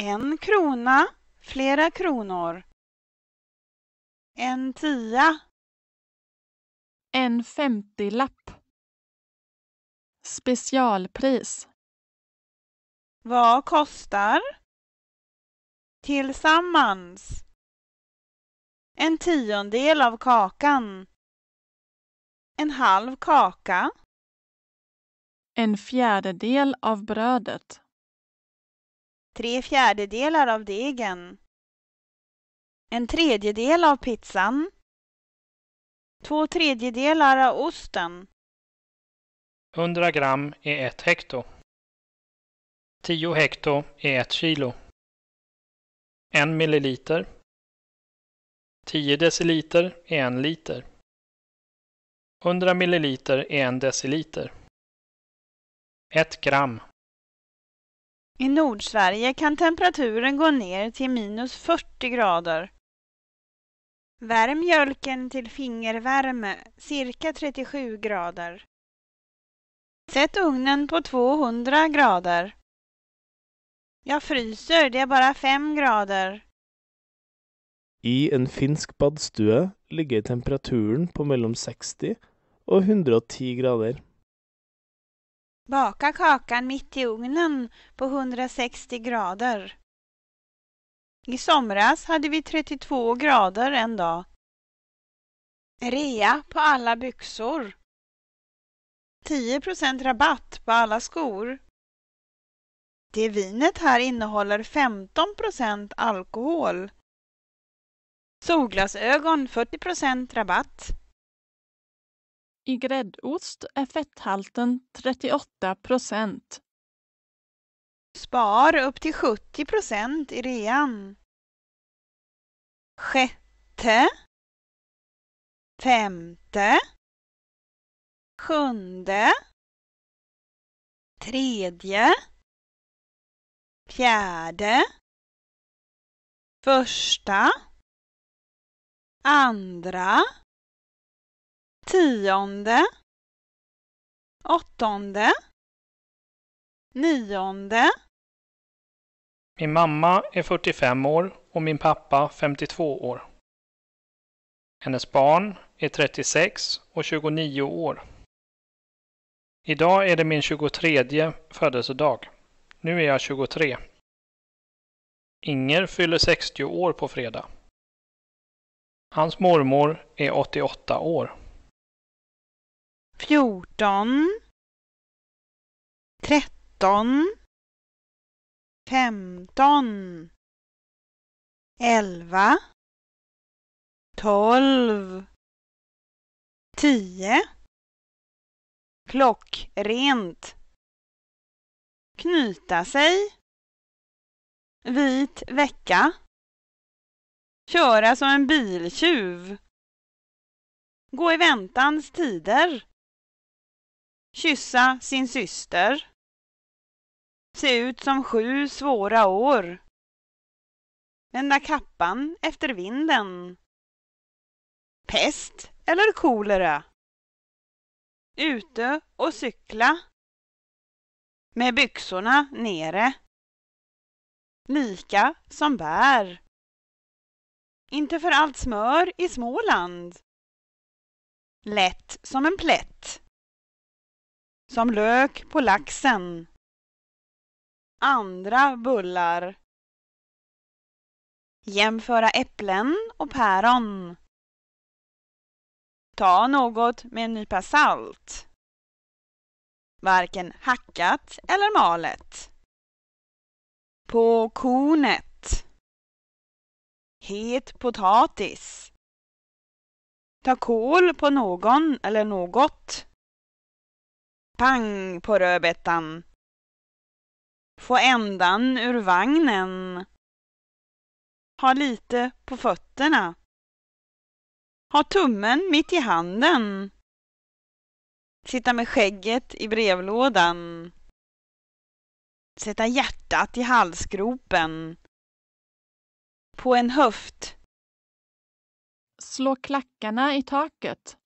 En krona, flera kronor. En tia. En femtilapp. Specialpris. Vad kostar? Tillsammans. En tiondel av kakan. En halv kaka. En fjärdedel av brödet tre fjärdedelar av degen, en tredjedel av pizzan, två tredjedelar av osten, 100 gram är ett hekto. 10 hekto är ett kilo. En milliliter. 10 deciliter är en liter. 100 milliliter är en deciliter. Ett gram i Nordsverige kan temperaturen gå ner till minus fyrtio grader. Värm mjölken till fingervärme, cirka 37 grader. Sätt ugnen på 200 grader. Jag fryser, det är bara 5 grader. I en finsk badstue ligger temperaturen på mellan 60 och 110 grader. Baka kakan mitt i ugnen på 160 grader. I somras hade vi 32 grader en dag. Rea på alla byxor. 10 rabatt på alla skor. Det vinet här innehåller 15 alkohol. Solglasögon 40 rabatt. I gräddost är fetthalten 38 procent. Spar upp till 70 procent i rean. Sjätte. Femte. Sjunde. Tredje. Fjärde. Första. Andra tionde åttonde nionde Min mamma är 45 år och min pappa 52 år. Hennes barn är 36 och 29 år. Idag är det min 23 födelsedag. Nu är jag 23. Inger fyller 60 år på fredag. Hans mormor är 88 år fjorton tretton femton elva tolv tio Klockrent. Knyta sig. Vit vecka. Köra som en biltjuv. Gå i väntans tider kyssa sin syster, se ut som sju svåra år, vända kappan efter vinden, pest eller kolera, ute och cykla, med byxorna nere, lika som bär, inte för allt smör i Småland, lätt som en plätt. Som lök på laxen. Andra bullar. Jämföra äpplen och päron. Ta något med en nypa salt. Varken hackat eller malet. På kornet. Het potatis. Ta kål på någon eller något. Pang på rödbetan. Få ändan ur vagnen. Ha lite på fötterna. Ha tummen mitt i handen. Sitta med skägget i brevlådan. Sätta hjärtat i halsgropen. På en höft. Slå klackarna i taket.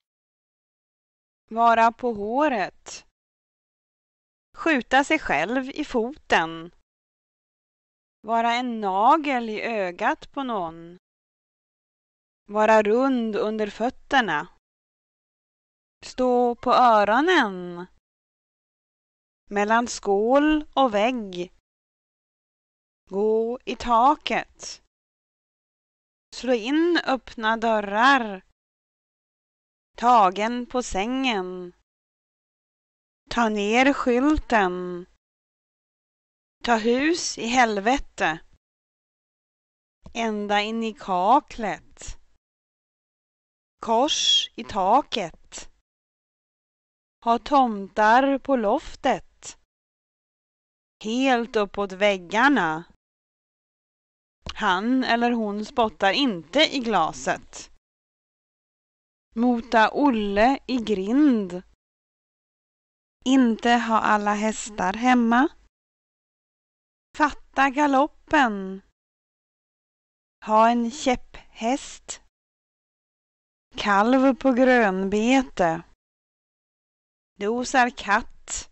Vara på håret skjuta sig själv i foten, vara en nagel i ögat på någon, vara rund under fötterna, stå på öronen, mellan skål och vägg, gå i taket, slå in öppna dörrar, tagen på sängen, Ta ner skylten. Ta hus i helvete. Ända in i kaklet. Kors i taket. Ha tomtar på loftet. Helt uppåt väggarna. Han eller hon spottar inte i glaset. Mota Olle i grind. Inte ha alla hästar hemma. Fatta galoppen. Ha en käpphäst. Kalv på grönbete. Dosar katt.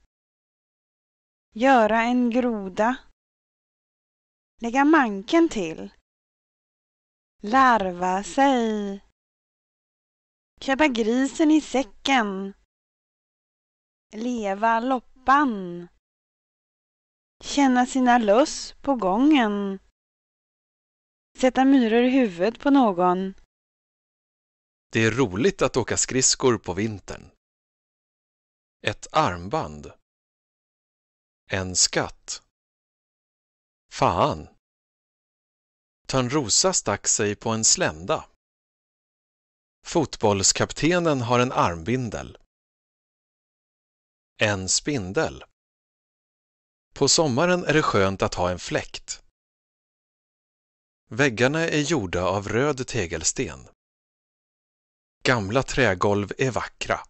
Göra en groda. Lägga manken till. Larva sig. köpa grisen i säcken leva loppan. Känna sina löss på gången. Sätta myror i huvudet på någon. Det är roligt att åka skridskor på vintern. Ett armband. En skatt. Fan. Törnrosa stack sig på en slända. Fotbollskaptenen har en armbindel. En spindel. På sommaren är det skönt att ha en fläkt. Väggarna är gjorda av röd tegelsten. Gamla trägolv är vackra.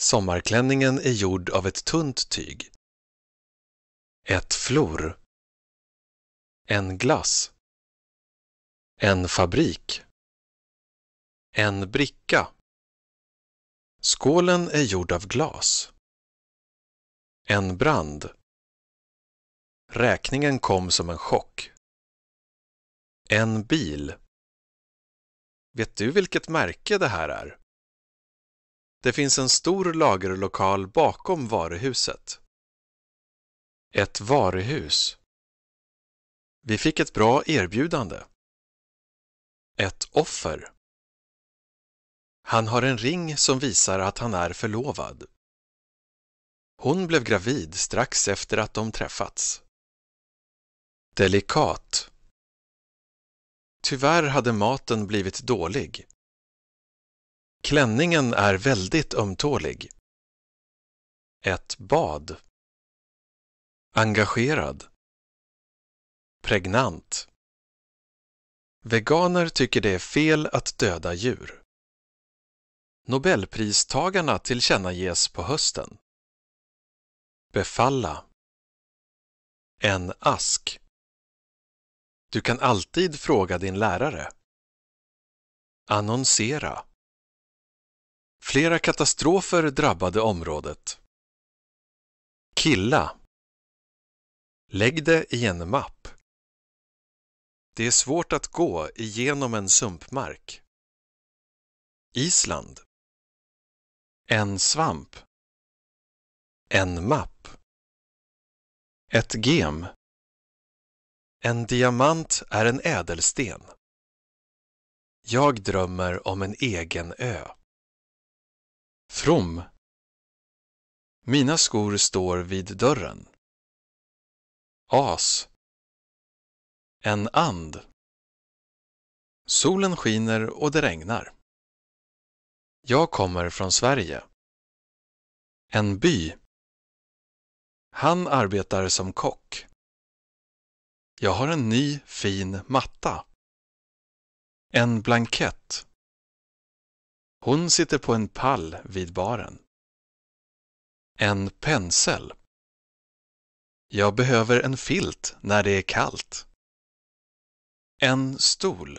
Sommarklänningen är gjord av ett tunt tyg. Ett flor. En glass. En fabrik. En bricka. Skålen är gjord av glas. En brand. Räkningen kom som en chock. En bil. Vet du vilket märke det här är? Det finns en stor lagerlokal bakom varuhuset. Ett varuhus. Vi fick ett bra erbjudande. Ett offer. Han har en ring som visar att han är förlovad. Hon blev gravid strax efter att de träffats. Delikat Tyvärr hade maten blivit dålig. Klänningen är väldigt ömtålig. Ett bad. Engagerad. Pregnant. Veganer tycker det är fel att döda djur. Nobelpristagarna tillkännages på hösten. Befalla En ask Du kan alltid fråga din lärare. Annonsera Flera katastrofer drabbade området. Killa Lägg det i en mapp. Det är svårt att gå igenom en sumpmark. Island en svamp. En mapp. Ett gem. En diamant är en ädelsten. Jag drömmer om en egen ö. From. Mina skor står vid dörren. As. En and. Solen skiner och det regnar. Jag kommer från Sverige. En by. Han arbetar som kock. Jag har en ny fin matta. En blankett. Hon sitter på en pall vid baren. En pensel. Jag behöver en filt när det är kallt. En stol.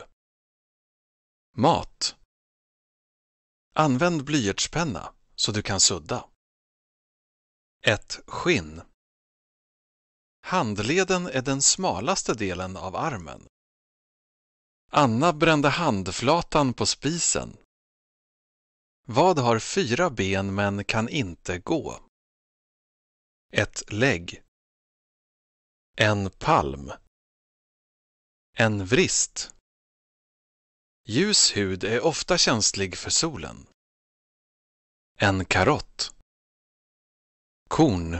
Mat. Använd blyertspenna så du kan sudda. Ett skinn. Handleden är den smalaste delen av armen. Anna brände handflatan på spisen. Vad har fyra ben men kan inte gå? Ett lägg. En palm. En vrist. Ljus hud är ofta känslig för solen. En karott. Korn.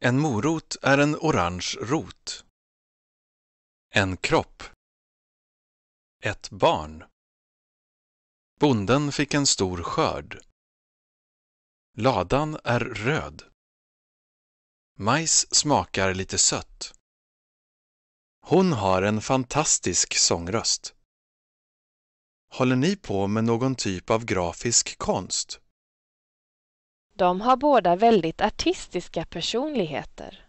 En morot är en orange rot. En kropp. Ett barn. Bonden fick en stor skörd. Ladan är röd. Majs smakar lite sött. Hon har en fantastisk sångröst. Håller ni på med någon typ av grafisk konst? De har båda väldigt artistiska personligheter.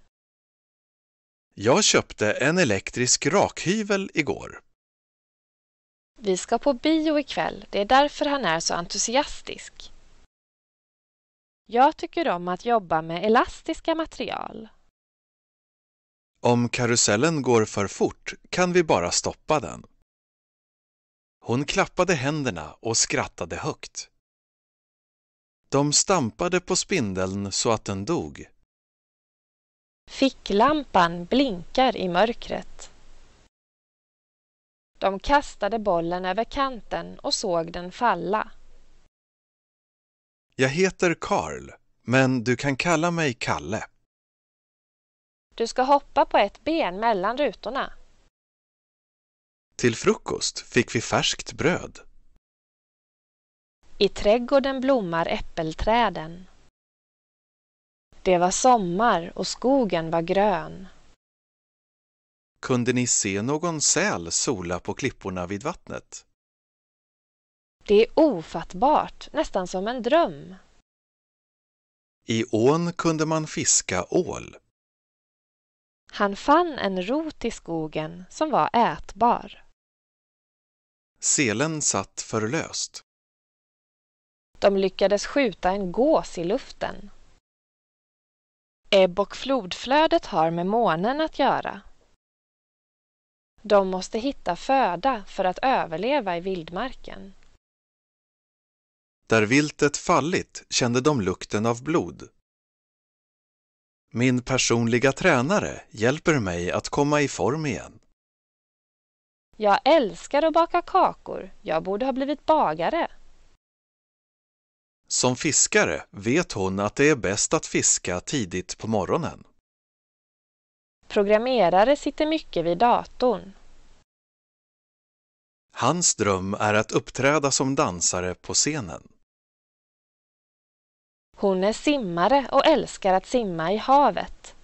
Jag köpte en elektrisk rakhyvel igår. Vi ska på bio ikväll, det är därför han är så entusiastisk. Jag tycker om att jobba med elastiska material. Om karusellen går för fort kan vi bara stoppa den. Hon klappade händerna och skrattade högt. De stampade på spindeln så att den dog. Ficklampan blinkar i mörkret. De kastade bollen över kanten och såg den falla. Jag heter Karl, men du kan kalla mig Kalle. Du ska hoppa på ett ben mellan rutorna. Till frukost fick vi färskt bröd. I trädgården blommar äppelträden. Det var sommar och skogen var grön. Kunde ni se någon säl sola på klipporna vid vattnet? Det är ofattbart, nästan som en dröm. I ån kunde man fiska ål. Han fann en rot i skogen som var ätbar. Selen satt förlöst. De lyckades skjuta en gås i luften. Ebb och flodflödet har med månen att göra. De måste hitta föda för att överleva i vildmarken. Där viltet fallit kände de lukten av blod. Min personliga tränare hjälper mig att komma i form igen. Jag älskar att baka kakor. Jag borde ha blivit bagare. Som fiskare vet hon att det är bäst att fiska tidigt på morgonen. Programmerare sitter mycket vid datorn. Hans dröm är att uppträda som dansare på scenen. Hon är simmare och älskar att simma i havet.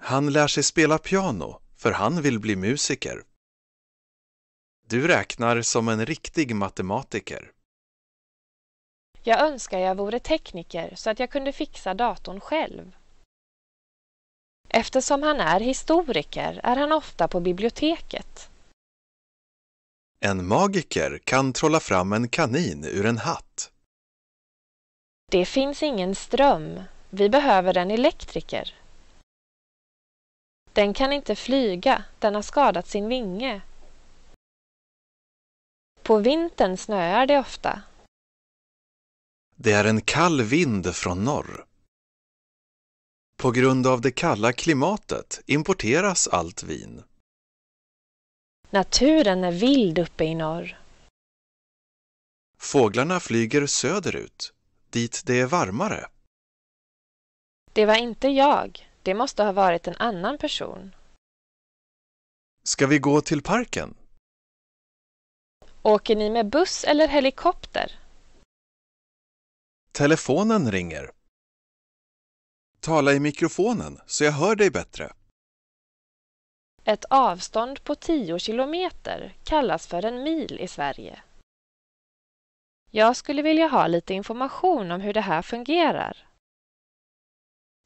Han lär sig spela piano för han vill bli musiker. Du räknar som en riktig matematiker. Jag önskar jag vore tekniker så att jag kunde fixa datorn själv. Eftersom han är historiker är han ofta på biblioteket. En magiker kan trolla fram en kanin ur en hatt. Det finns ingen ström. Vi behöver en elektriker. Den kan inte flyga, den har skadat sin vinge. På vintern snöar det ofta. Det är en kall vind från norr. På grund av det kalla klimatet importeras allt vin. Naturen är vild uppe i norr. Fåglarna flyger söderut, dit det är varmare. Det var inte jag. Det måste ha varit en annan person. Ska vi gå till parken? Åker ni med buss eller helikopter? Telefonen ringer. Tala i mikrofonen så jag hör dig bättre. Ett avstånd på 10 kilometer kallas för en mil i Sverige. Jag skulle vilja ha lite information om hur det här fungerar.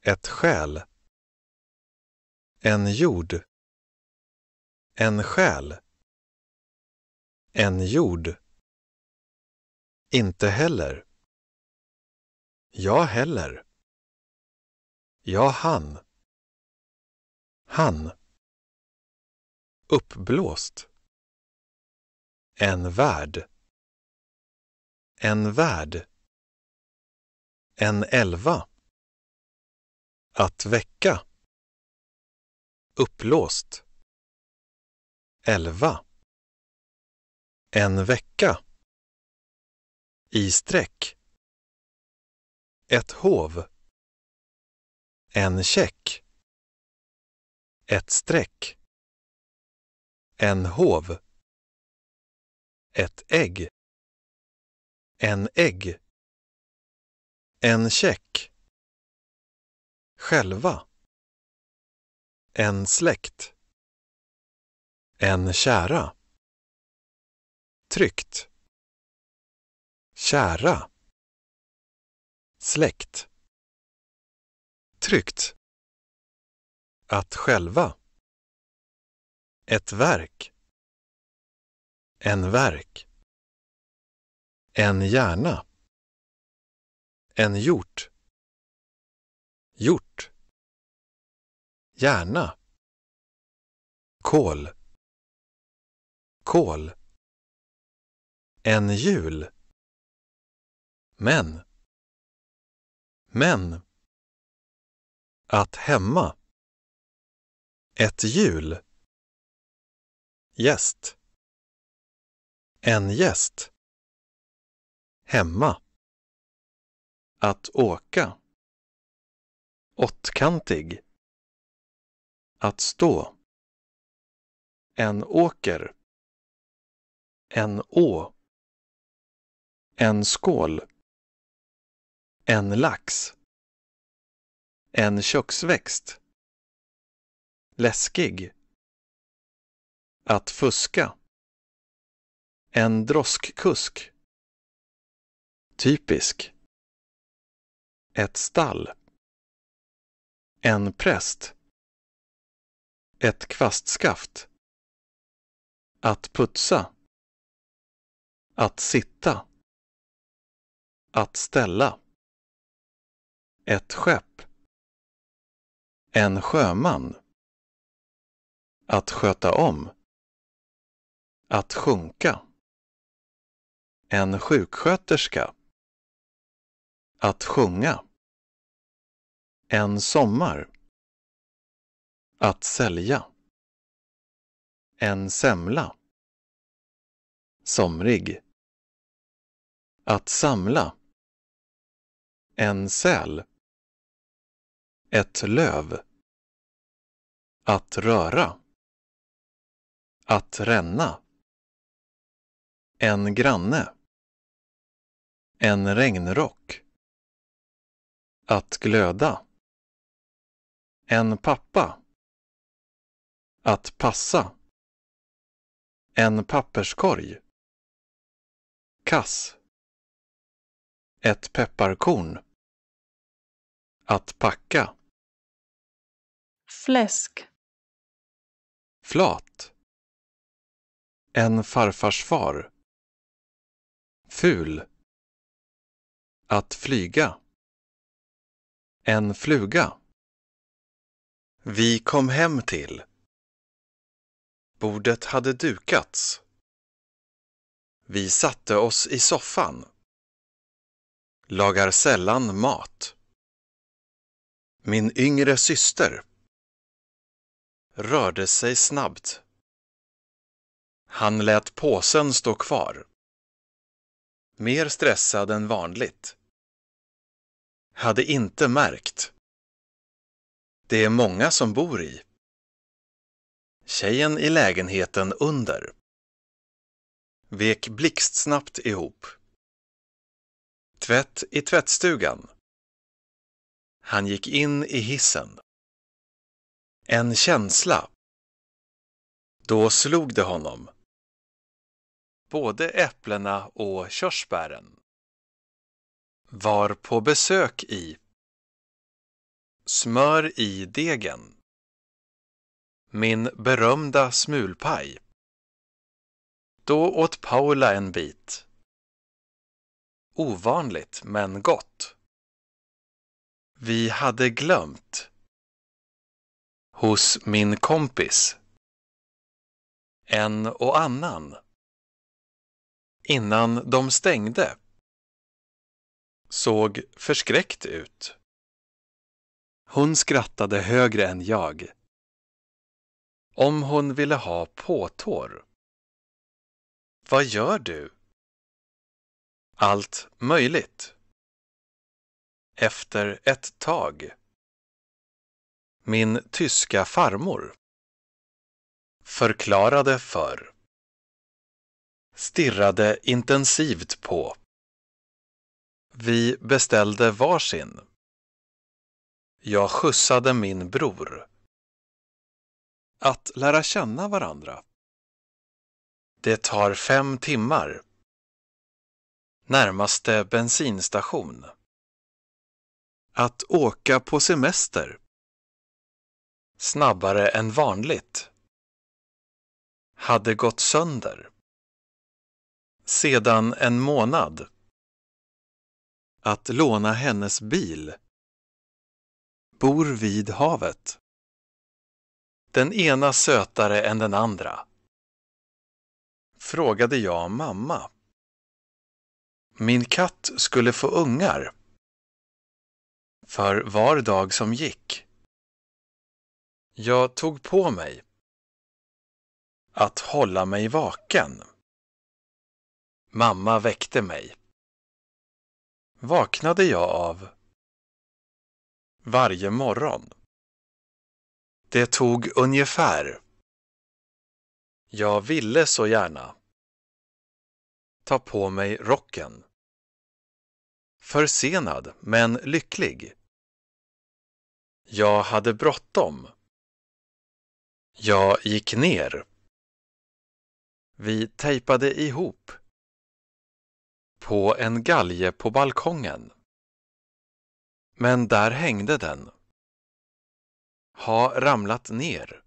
Ett skäl en jord. En själ. En jord. Inte heller. Jag heller. Jag han. Han. Uppblåst. En värld. En värld. En elva. Att väcka. Upplåst. 11. En vecka. I sträck Ett hov. En check. Ett streck. En hov. Ett ägg. En ägg. En check. Själva. En släkt. En kära. Tryckt. Kära. Släkt. Tryckt. Att själva. Ett verk. En verk. En hjärna. En hjort. Gjort. Gärna. Kol. Kol. En jul. Men. Men. Att hemma Ett hjul. Gäst. En gäst. Hemma. Att åka. Åttkantig. Att stå. En åker. En å. En skål. En lax. En köksväxt. Läskig. Att fuska. En droskkusk. Typisk. Ett stall. En präst. Ett kvastskaft. Att putsa. Att sitta. Att ställa. Ett skepp. En sjöman. Att sköta om. Att sjunka. En sjuksköterska. Att sjunga. En sommar. Att sälja. En semla. Somrig. Att samla. En säl. Ett löv. Att röra. Att ränna. En granne. En regnrock. Att glöda. En pappa. Att passa. En papperskorg. Kass. Ett pepparkorn. Att packa. Fläsk. Flat. En farfars far. Ful. Att flyga. En fluga. Vi kom hem till. Bordet hade dukats. Vi satte oss i soffan. Lagar sällan mat. Min yngre syster. Rörde sig snabbt. Han lät påsen stå kvar. Mer stressad än vanligt. Hade inte märkt. Det är många som bor i. Tjejen i lägenheten under. Vek blixtsnabbt ihop. Tvätt i tvättstugan. Han gick in i hissen. En känsla. Då slog det honom. Både äpplena och körsbären. Var på besök i. Smör i degen. Min berömda smulpaj. Då åt Paula en bit. Ovanligt men gott. Vi hade glömt. Hos min kompis. En och annan. Innan de stängde. Såg förskräckt ut. Hon skrattade högre än jag. Om hon ville ha påtår. Vad gör du? Allt möjligt. Efter ett tag. Min tyska farmor. Förklarade för. Stirrade intensivt på. Vi beställde varsin. Jag skjutsade min bror. Att lära känna varandra. Det tar fem timmar. Närmaste bensinstation. Att åka på semester. Snabbare än vanligt. Hade gått sönder. Sedan en månad. Att låna hennes bil. Bor vid havet den ena sötare än den andra? Frågade jag mamma. Min katt skulle få ungar. För var dag som gick. Jag tog på mig att hålla mig vaken. Mamma väckte mig. Vaknade jag av varje morgon. Det tog ungefär. Jag ville så gärna. Ta på mig rocken. Försenad men lycklig. Jag hade bråttom. Jag gick ner. Vi tejpade ihop. På en galge på balkongen. Men där hängde den ha ramlat ner?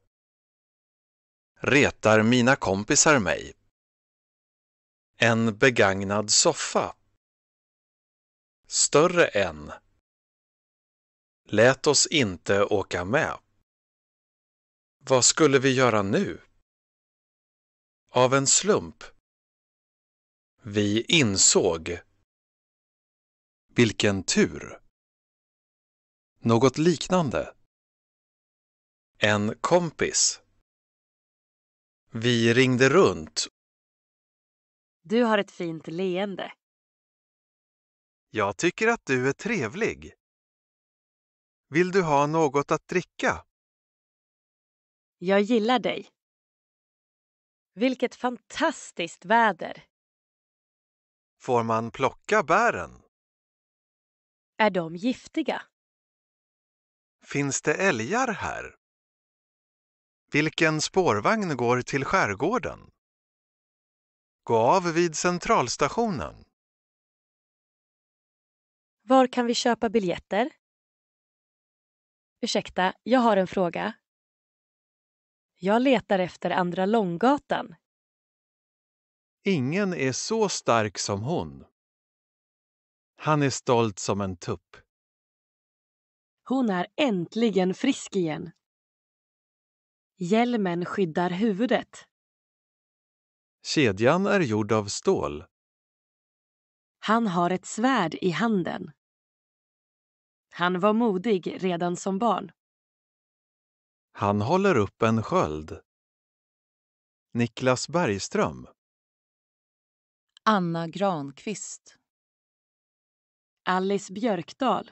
Retar mina kompisar mig? En begagnad soffa? Större än? Lät oss inte åka med. Vad skulle vi göra nu? Av en slump. Vi insåg. Vilken tur! Något liknande en kompis. Vi ringde runt. Du har ett fint leende. Jag tycker att du är trevlig. Vill du ha något att dricka? Jag gillar dig. Vilket fantastiskt väder! Får man plocka bären? Är de giftiga? Finns det älgar här? Vilken spårvagn går till skärgården? Gå av vid Centralstationen. Var kan vi köpa biljetter? Ursäkta, jag har en fråga. Jag letar efter Andra Långgatan. Ingen är så stark som hon. Han är stolt som en tupp. Hon är äntligen frisk igen. Hjälmen skyddar huvudet. Kedjan är gjord av stål. Han har ett svärd i handen. Han var modig redan som barn. Han håller upp en sköld. Niklas Bergström. Anna Granqvist. Alice Björkdal.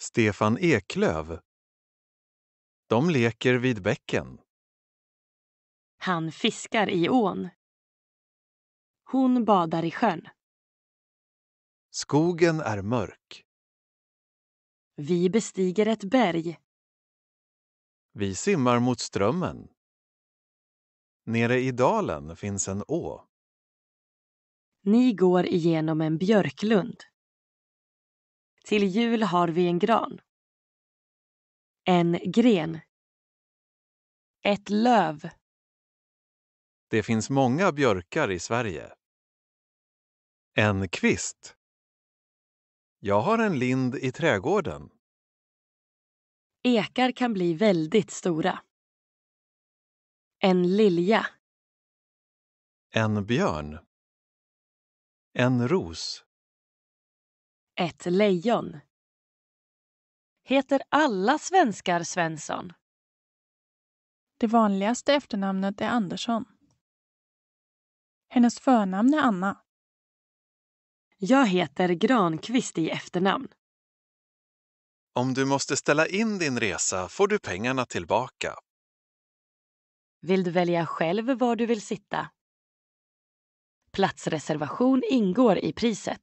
Stefan Eklöv. De leker vid bäcken. Han fiskar i ån. Hon badar i sjön. Skogen är mörk. Vi bestiger ett berg. Vi simmar mot strömmen. Nere i dalen finns en å. Ni går igenom en björklund. Till jul har vi en gran. En gren. Ett löv. Det finns många björkar i Sverige. En kvist. Jag har en lind i trädgården. Ekar kan bli väldigt stora. En lilja. En björn. En ros. Ett lejon. Heter alla svenskar Svensson? Det vanligaste efternamnet är Andersson. Hennes förnamn är Anna. Jag heter Granqvist i efternamn. Om du måste ställa in din resa får du pengarna tillbaka. Vill du välja själv var du vill sitta? Platsreservation ingår i priset.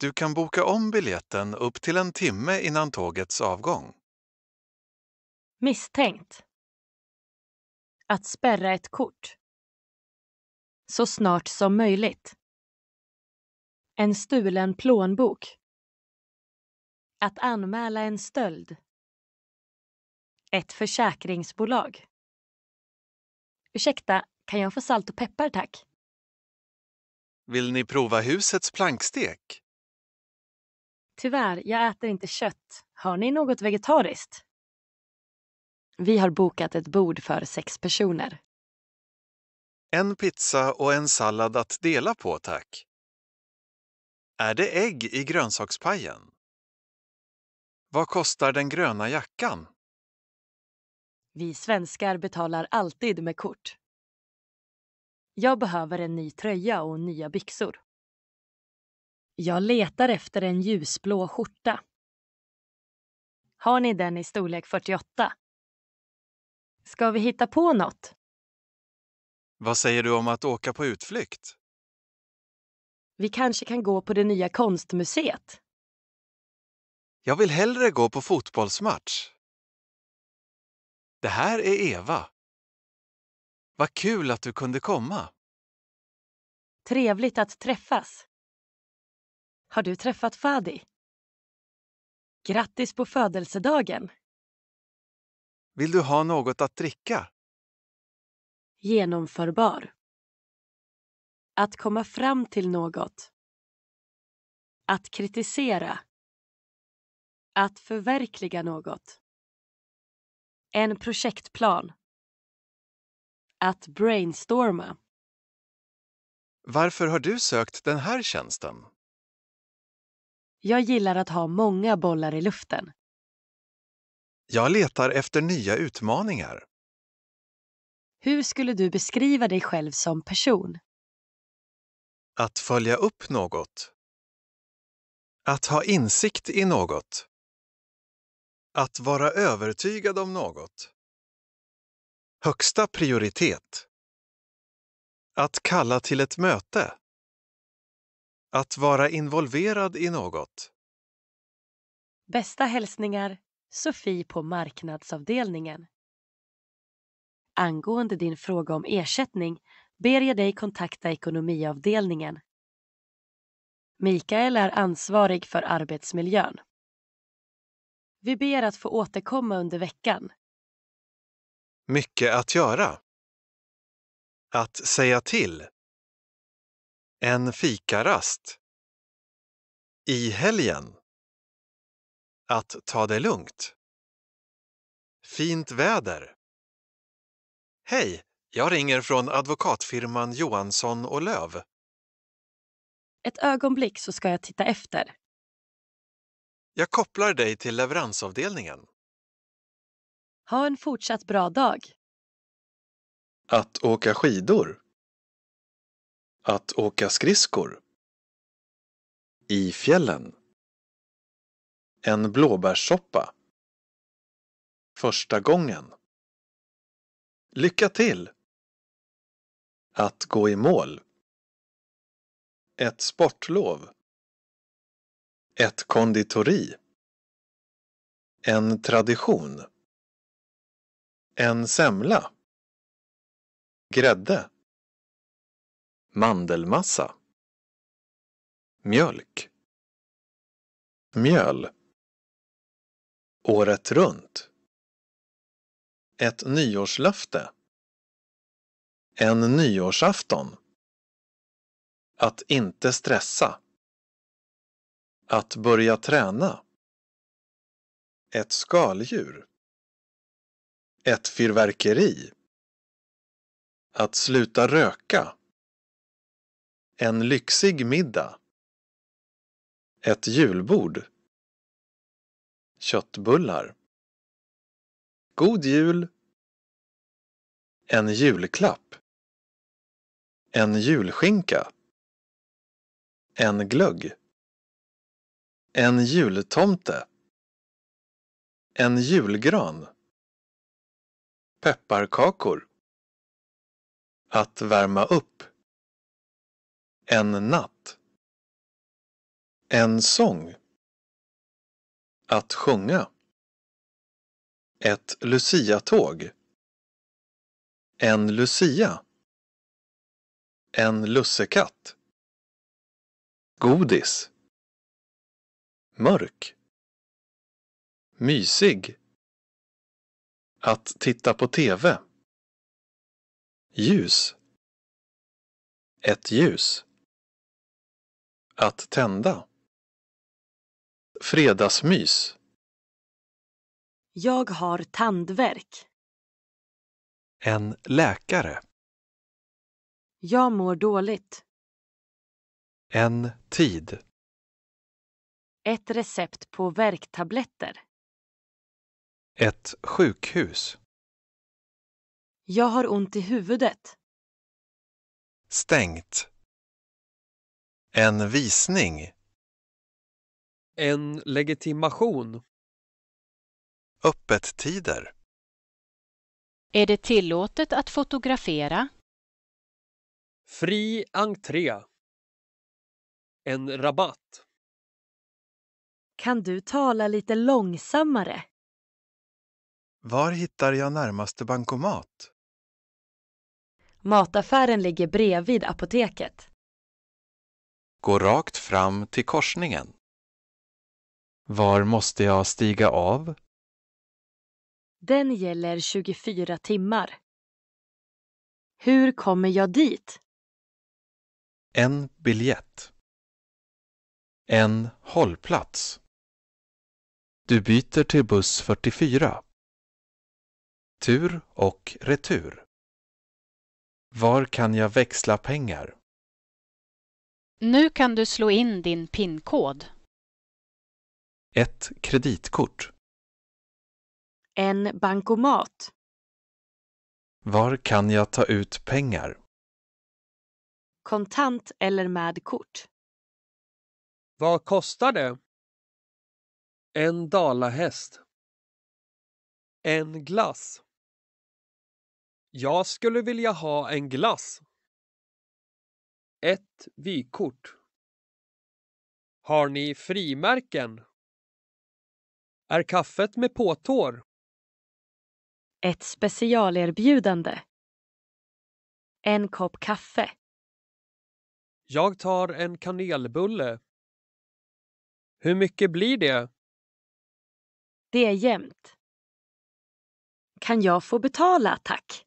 Du kan boka om biljetten upp till en timme innan tågets avgång. Misstänkt. Att spärra ett kort. Så snart som möjligt. En stulen plånbok. Att anmäla en stöld. Ett försäkringsbolag. Ursäkta, kan jag få salt och peppar tack? Vill ni prova husets plankstek? Tyvärr, jag äter inte kött. Har ni något vegetariskt? Vi har bokat ett bord för sex personer. En pizza och en sallad att dela på, tack. Är det ägg i grönsakspajen? Vad kostar den gröna jackan? Vi svenskar betalar alltid med kort. Jag behöver en ny tröja och nya byxor. Jag letar efter en ljusblå skjorta. Har ni den i storlek 48? Ska vi hitta på något? Vad säger du om att åka på utflykt? Vi kanske kan gå på det nya konstmuseet? Jag vill hellre gå på fotbollsmatch. Det här är Eva. Vad kul att du kunde komma. Trevligt att träffas. Har du träffat Fadi? Grattis på födelsedagen! Vill du ha något att dricka? Genomförbar. Att komma fram till något. Att kritisera. Att förverkliga något. En projektplan. Att brainstorma. Varför har du sökt den här tjänsten? Jag gillar att ha många bollar i luften. Jag letar efter nya utmaningar. Hur skulle du beskriva dig själv som person? Att följa upp något. Att ha insikt i något. Att vara övertygad om något. Högsta prioritet. Att kalla till ett möte. Att vara involverad i något. Bästa hälsningar Sofie på marknadsavdelningen. Angående din fråga om ersättning ber jag dig kontakta ekonomiavdelningen. Mikael är ansvarig för arbetsmiljön. Vi ber att få återkomma under veckan. Mycket att göra. Att säga till en fikarast. I helgen. Att ta det lugnt. Fint väder. Hej, jag ringer från advokatfirman Johansson och Löv. Ett ögonblick så ska jag titta efter. Jag kopplar dig till leveransavdelningen. Ha en fortsatt bra dag. Att åka skidor. Att åka skridskor. I fjällen. En blåbärssoppa. Första gången. Lycka till! Att gå i mål. Ett sportlov. Ett konditori. En tradition. En semla. Grädde mandelmassa mjölk mjöl året runt ett nyårslöfte en nyårsafton att inte stressa att börja träna ett skaldjur ett fyrverkeri att sluta röka en lyxig middag. Ett julbord. Köttbullar. God jul. En julklapp. En julskinka. En glögg. En jultomte. En julgran. Pepparkakor. Att värma upp. En natt. En sång. Att sjunga. Ett luciatåg. En lucia. En lussekatt. Godis. Mörk. Mysig. Att titta på TV. Ljus. Ett ljus att tända. Fredagsmys. Jag har tandvärk. En läkare. Jag mår dåligt. En tid. Ett recept på värktabletter. Ett sjukhus. Jag har ont i huvudet. Stängt. En visning. En legitimation. Öppettider. Är det tillåtet att fotografera? Fri entré. En rabatt. Kan du tala lite långsammare? Var hittar jag närmaste bankomat? Mataffären ligger bredvid apoteket. Gå rakt fram till korsningen. Var måste jag stiga av? Den gäller 24 timmar. Hur kommer jag dit? En biljett. En hållplats. Du byter till buss 44. Tur och retur. Var kan jag växla pengar? Nu kan du slå in din pin-kod. Ett kreditkort. En bankomat. Var kan jag ta ut pengar? Kontant eller med kort. Vad kostar det? En dalahäst. En glass. Jag skulle vilja ha en glass. Ett vykort. Har ni frimärken? Är kaffet med påtår? Ett specialerbjudande. En kopp kaffe. Jag tar en kanelbulle. Hur mycket blir det? Det är jämnt. Kan jag få betala, tack?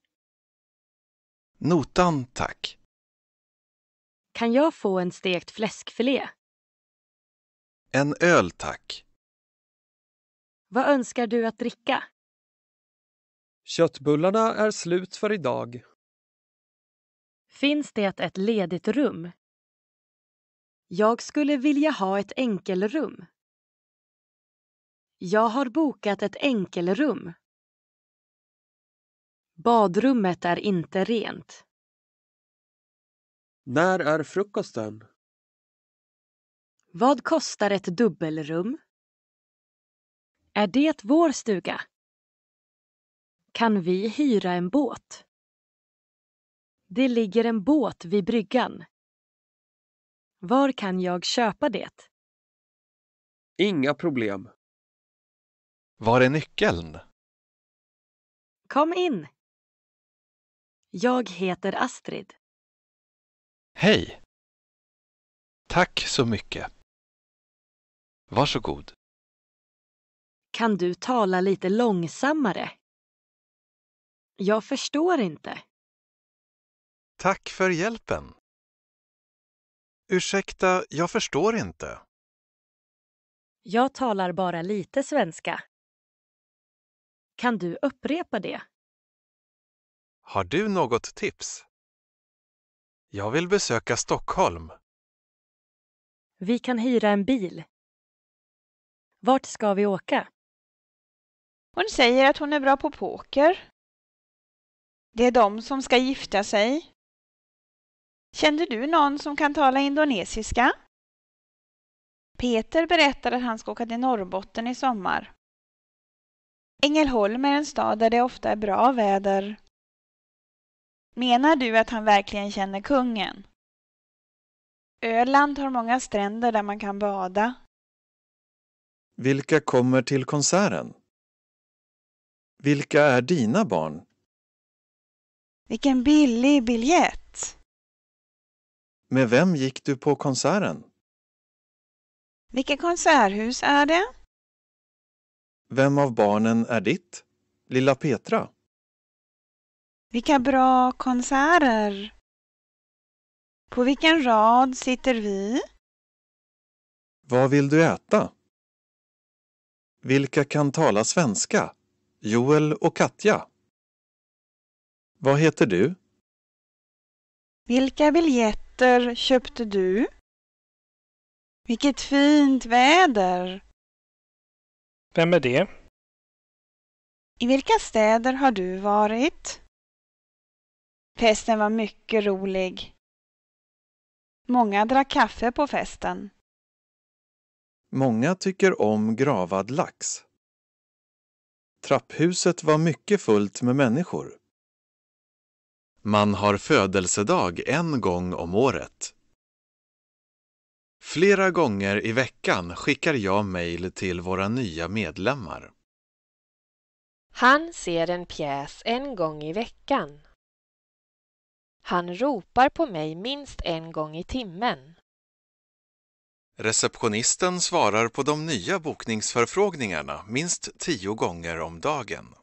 Notan, tack. Kan jag få en stekt fläskfilé? En öl tack. Vad önskar du att dricka? Köttbullarna är slut för idag. Finns det ett ledigt rum? Jag skulle vilja ha ett enkelrum. Jag har bokat ett enkelrum. Badrummet är inte rent. När är frukosten? Vad kostar ett dubbelrum? Är det vår stuga? Kan vi hyra en båt? Det ligger en båt vid bryggan. Var kan jag köpa det? Inga problem. Var är nyckeln? Kom in! Jag heter Astrid. Hej! Tack så mycket. Varsågod. Kan du tala lite långsammare? Jag förstår inte. Tack för hjälpen. Ursäkta, jag förstår inte. Jag talar bara lite svenska. Kan du upprepa det? Har du något tips? Jag vill besöka Stockholm. Vi kan hyra en bil. Vart ska vi åka? Hon säger att hon är bra på poker. Det är de som ska gifta sig. Kände du någon som kan tala indonesiska? Peter berättar att han ska åka till Norrbotten i sommar. Ängelholm är en stad där det ofta är bra väder. Menar du att han verkligen känner kungen? Öland har många stränder där man kan bada. Vilka kommer till konserten? Vilka är dina barn? Vilken billig biljett! Med vem gick du på konserten? Vilket konserthus är det? Vem av barnen är ditt? Lilla Petra? Vilka bra konserter! På vilken rad sitter vi? Vad vill du äta? Vilka kan tala svenska? Joel och Katja. Vad heter du? Vilka biljetter köpte du? Vilket fint väder! Vem är det? I vilka städer har du varit? Festen var mycket rolig. Många drack kaffe på festen. Många tycker om gravad lax. Trapphuset var mycket fullt med människor. Man har födelsedag en gång om året. Flera gånger i veckan skickar jag mejl till våra nya medlemmar. Han ser en pjäs en gång i veckan. Han ropar på mig minst en gång i timmen. Receptionisten svarar på de nya bokningsförfrågningarna minst tio gånger om dagen.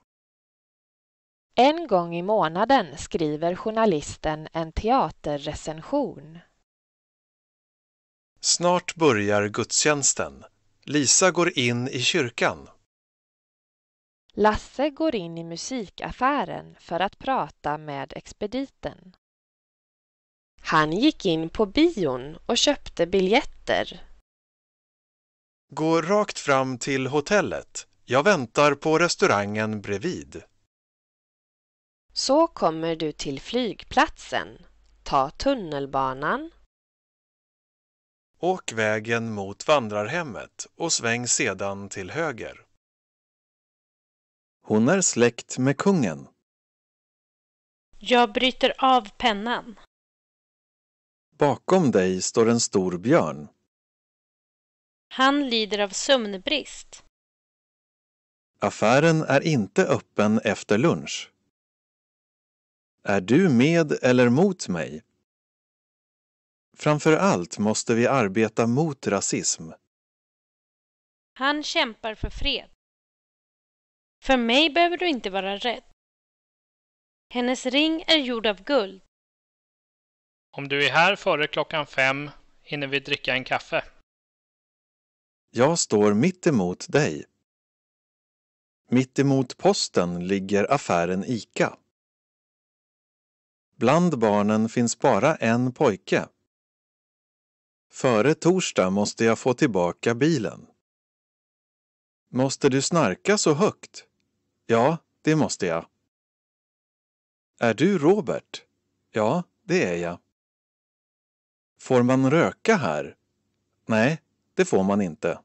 En gång i månaden skriver journalisten en teaterrecension. Snart börjar gudstjänsten. Lisa går in i kyrkan. Lasse går in i musikaffären för att prata med expediten. Han gick in på bion och köpte biljetter. Gå rakt fram till hotellet. Jag väntar på restaurangen bredvid. Så kommer du till flygplatsen. Ta tunnelbanan. Åk vägen mot vandrarhemmet och sväng sedan till höger. Hon är släkt med kungen. Jag bryter av pennan. Bakom dig står en stor björn. Han lider av sömnbrist. Affären är inte öppen efter lunch. Är du med eller mot mig? Framför allt måste vi arbeta mot rasism. Han kämpar för fred. För mig behöver du inte vara rädd. Hennes ring är gjord av guld. Om du är här före klockan fem hinner vi dricka en kaffe. Jag står mitt emot dig. Mitt emot posten ligger affären ICA. Bland barnen finns bara en pojke. Före torsdag måste jag få tillbaka bilen. Måste du snarka så högt? Ja, det måste jag. Är du Robert? Ja, det är jag. Får man röka här? Nej, det får man inte.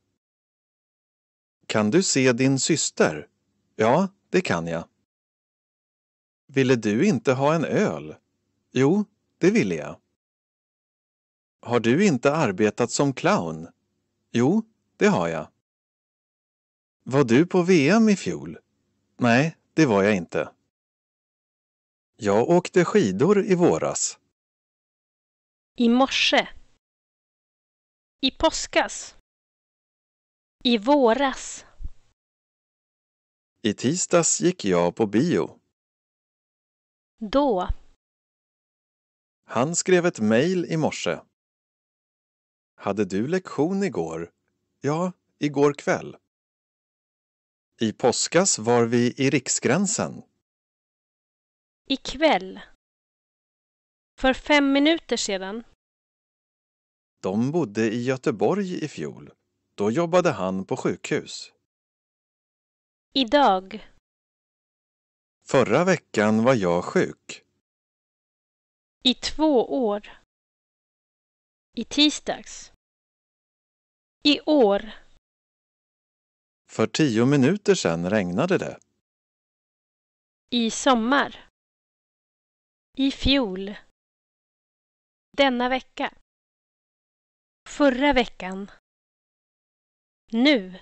Kan du se din syster? Ja, det kan jag. Ville du inte ha en öl? Jo, det ville jag. Har du inte arbetat som clown? Jo, det har jag. Var du på VM i fjol? Nej, det var jag inte. Jag åkte skidor i våras. I morse. I påskas. I våras. I tisdags gick jag på bio. Då. Han skrev ett mejl i morse. Hade du lektion igår? Ja, igår kväll. I påskas var vi i Riksgränsen. I kväll. För fem minuter sedan. De bodde i Göteborg i fjol. Då jobbade han på sjukhus. Idag. Förra veckan var jag sjuk. I två år. I tisdags. I år. För tio minuter sedan regnade det. I sommar. I fjol. Denna vecka. Förra veckan. Nu.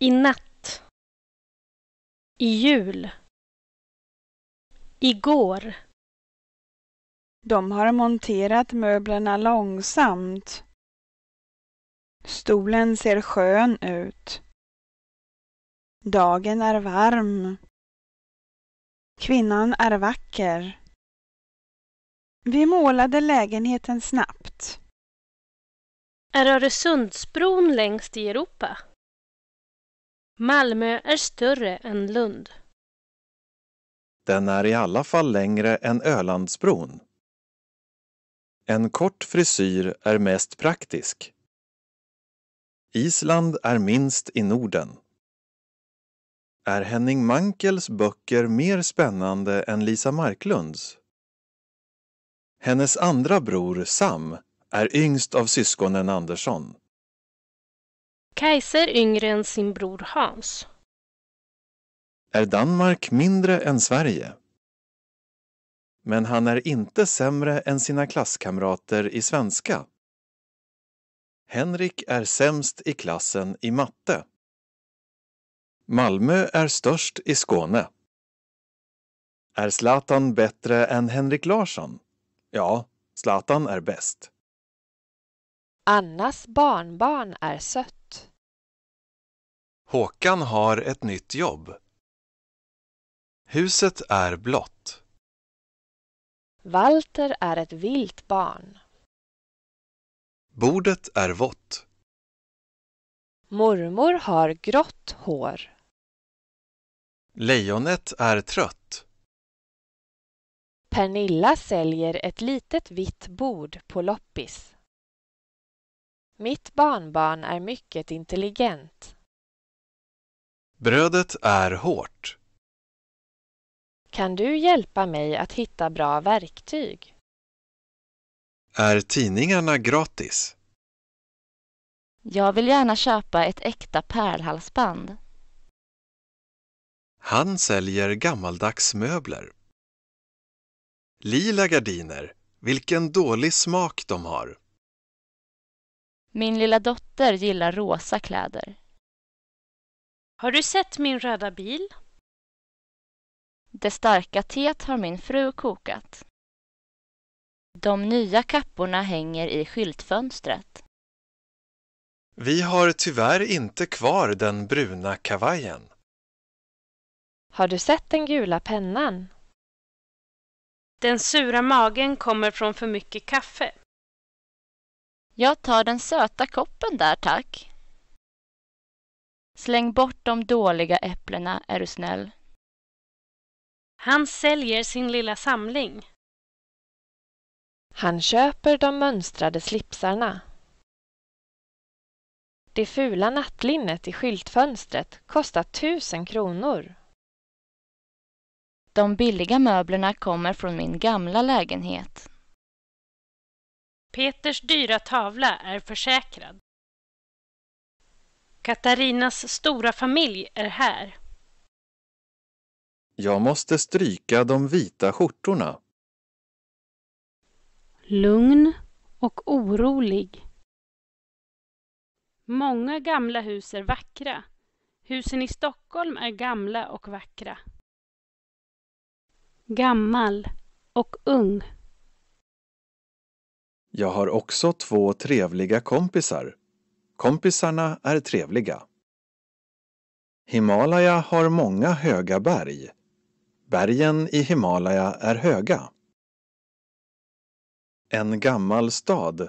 I natt. I jul. Igår. De har monterat möblerna långsamt. Stolen ser skön ut. Dagen är varm. Kvinnan är vacker. Vi målade lägenheten snabbt. Är Öresundsbron längst i Europa? Malmö är större än Lund. Den är i alla fall längre än Ölandsbron. En kort frisyr är mest praktisk. Island är minst i Norden. Är Henning Mankels böcker mer spännande än Lisa Marklunds? Hennes andra bror Sam är yngst av syskonen Andersson. Kajsa är yngre än sin bror Hans. Är Danmark mindre än Sverige? Men han är inte sämre än sina klasskamrater i svenska. Henrik är sämst i klassen i matte. Malmö är störst i Skåne. Är Zlatan bättre än Henrik Larsson? Ja, Zlatan är bäst. Annas barnbarn är sött. Håkan har ett nytt jobb. Huset är blått. Walter är ett vilt barn. Bordet är vått. Mormor har grått hår. Lejonet är trött. Pernilla säljer ett litet vitt bord på loppis. Mitt barnbarn är mycket intelligent. Brödet är hårt. Kan du hjälpa mig att hitta bra verktyg? Är tidningarna gratis? Jag vill gärna köpa ett äkta pärlhalsband. Han säljer gammaldags möbler Lila gardiner, vilken dålig smak de har. Min lilla dotter gillar rosa kläder. Har du sett min röda bil? Det starka teet har min fru kokat. De nya kapporna hänger i skyltfönstret. Vi har tyvärr inte kvar den bruna kavajen. Har du sett den gula pennan? Den sura magen kommer från för mycket kaffe. Jag tar den söta koppen där, tack. Släng bort de dåliga äpplena, är du snäll. Han säljer sin lilla samling. Han köper de mönstrade slipsarna. Det fula nattlinnet i skyltfönstret kostar tusen kronor. De billiga möblerna kommer från min gamla lägenhet. Peters dyra tavla är försäkrad. Katarinas stora familj är här. Jag måste stryka de vita skjortorna. Lugn och orolig. Många gamla hus är vackra. Husen i Stockholm är gamla och vackra. Gammal och ung. Jag har också två trevliga kompisar. Kompisarna är trevliga. Himalaya har många höga berg. Bergen i Himalaya är höga. En gammal stad.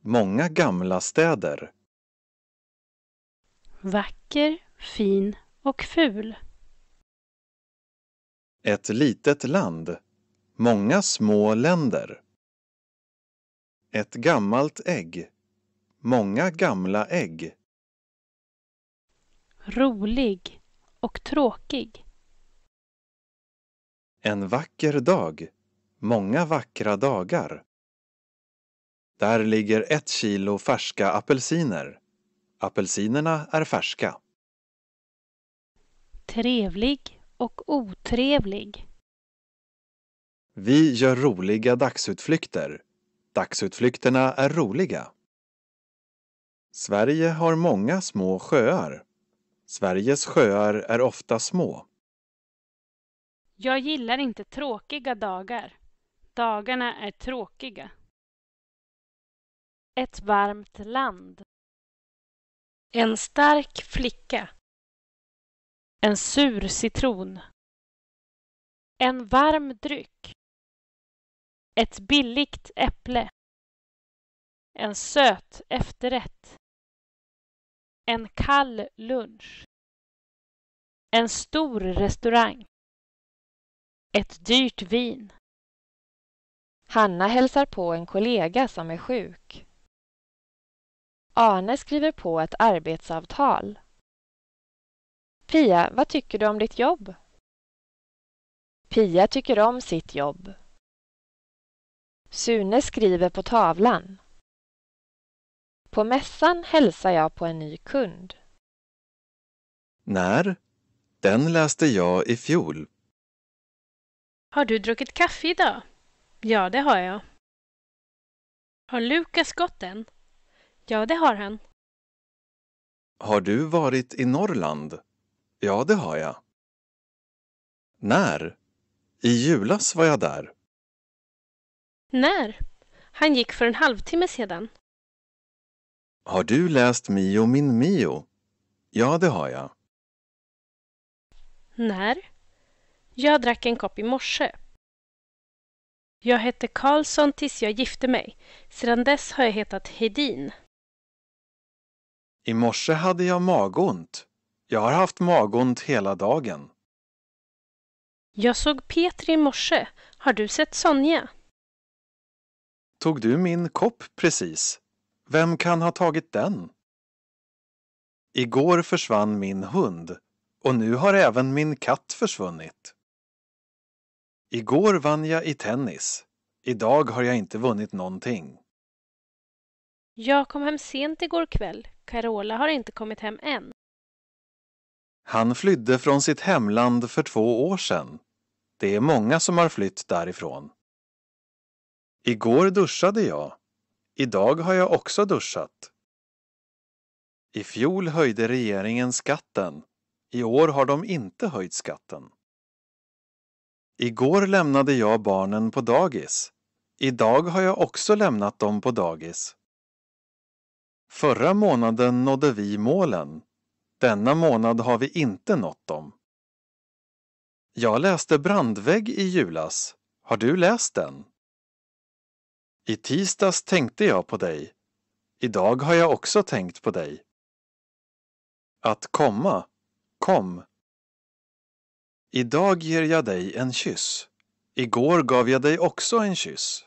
Många gamla städer. Vacker, fin och ful. Ett litet land. Många små länder. Ett gammalt ägg. Många gamla ägg. Rolig och tråkig. En vacker dag. Många vackra dagar. Där ligger ett kilo färska apelsiner. Apelsinerna är färska. Trevlig och otrevlig. Vi gör roliga dagsutflykter. Dagsutflykterna är roliga. Sverige har många små sjöar. Sveriges sjöar är ofta små. Jag gillar inte tråkiga dagar. Dagarna är tråkiga. Ett varmt land. En stark flicka. En sur citron. En varm dryck. Ett billigt äpple. En söt efterrätt. En kall lunch. En stor restaurang. Ett dyrt vin. Hanna hälsar på en kollega som är sjuk. Arne skriver på ett arbetsavtal. Pia, vad tycker du om ditt jobb? Pia tycker om sitt jobb. Sune skriver på tavlan. På mässan hälsar jag på en ny kund. När? Den läste jag i fjol. Har du druckit kaffe idag? Ja, det har jag. Har Lukas gått än? Ja, det har han. Har du varit i Norrland? Ja, det har jag. När? I julas var jag där. När? Han gick för en halvtimme sedan. Har du läst Mio min Mio? Ja, det har jag. När? Jag drack en kopp i morse. Jag hette Karlsson tills jag gifte mig. Sedan dess har jag hetat Hedin. I morse hade jag magont. Jag har haft magont hela dagen. Jag såg Petri i morse. Har du sett Sonja? Tog du min kopp precis? Vem kan ha tagit den? Igår försvann min hund och nu har även min katt försvunnit. Igår vann jag i tennis. Idag har jag inte vunnit någonting. Jag kom hem sent igår kväll. Carola har inte kommit hem än. Han flydde från sitt hemland för två år sedan. Det är många som har flytt därifrån. Igår duschade jag. Idag har jag också duschat. I fjol höjde regeringen skatten. I år har de inte höjt skatten. Igår lämnade jag barnen på dagis. Idag har jag också lämnat dem på dagis. Förra månaden nådde vi målen. Denna månad har vi inte nått dem. Jag läste Brandvägg i julas. Har du läst den? I tisdags tänkte jag på dig. Idag har jag också tänkt på dig. Att komma, kom. Idag ger jag dig en kyss. Igår gav jag dig också en kyss.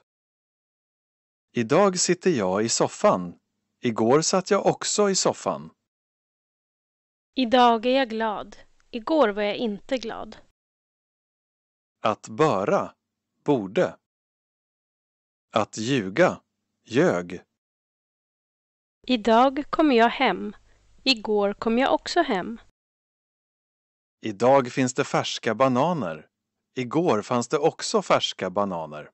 Idag sitter jag i soffan. Igår satt jag också i soffan. Idag är jag glad. Igår var jag inte glad. Att böra, borde. Att ljuga, ljög. Idag kom jag hem. Igår kom jag också hem. Idag finns det färska bananer. Igår fanns det också färska bananer.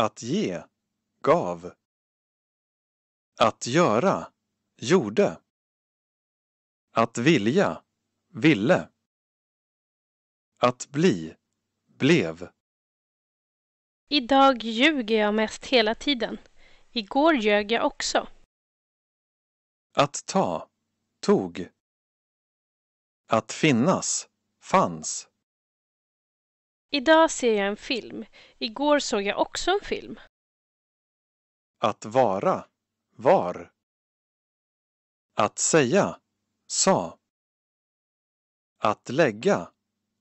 Att ge, gav. Att göra, gjorde. Att vilja, ville. Att bli, blev. Idag ljuger jag mest hela tiden. Igår ljög jag också. Att ta, tog. Att finnas, fanns. Idag ser jag en film. Igår såg jag också en film. Att vara, var. Att säga, sa. Att lägga,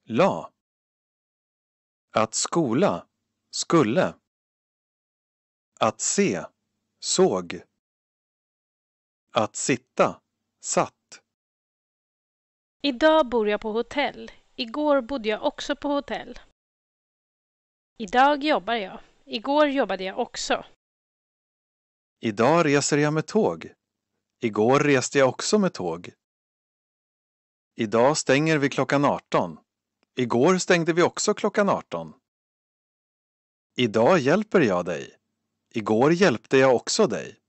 la. Att skola, skulle. Att se, såg. Att sitta, satt. Idag bor jag på hotell. Igår bodde jag också på hotell. Idag jobbar jag. Igår jobbade jag också. Idag reser jag med tåg. Igår reste jag också med tåg. Idag stänger vi klockan 18. Igår stängde vi också klockan 18. Idag hjälper jag dig. Igår hjälpte jag också dig.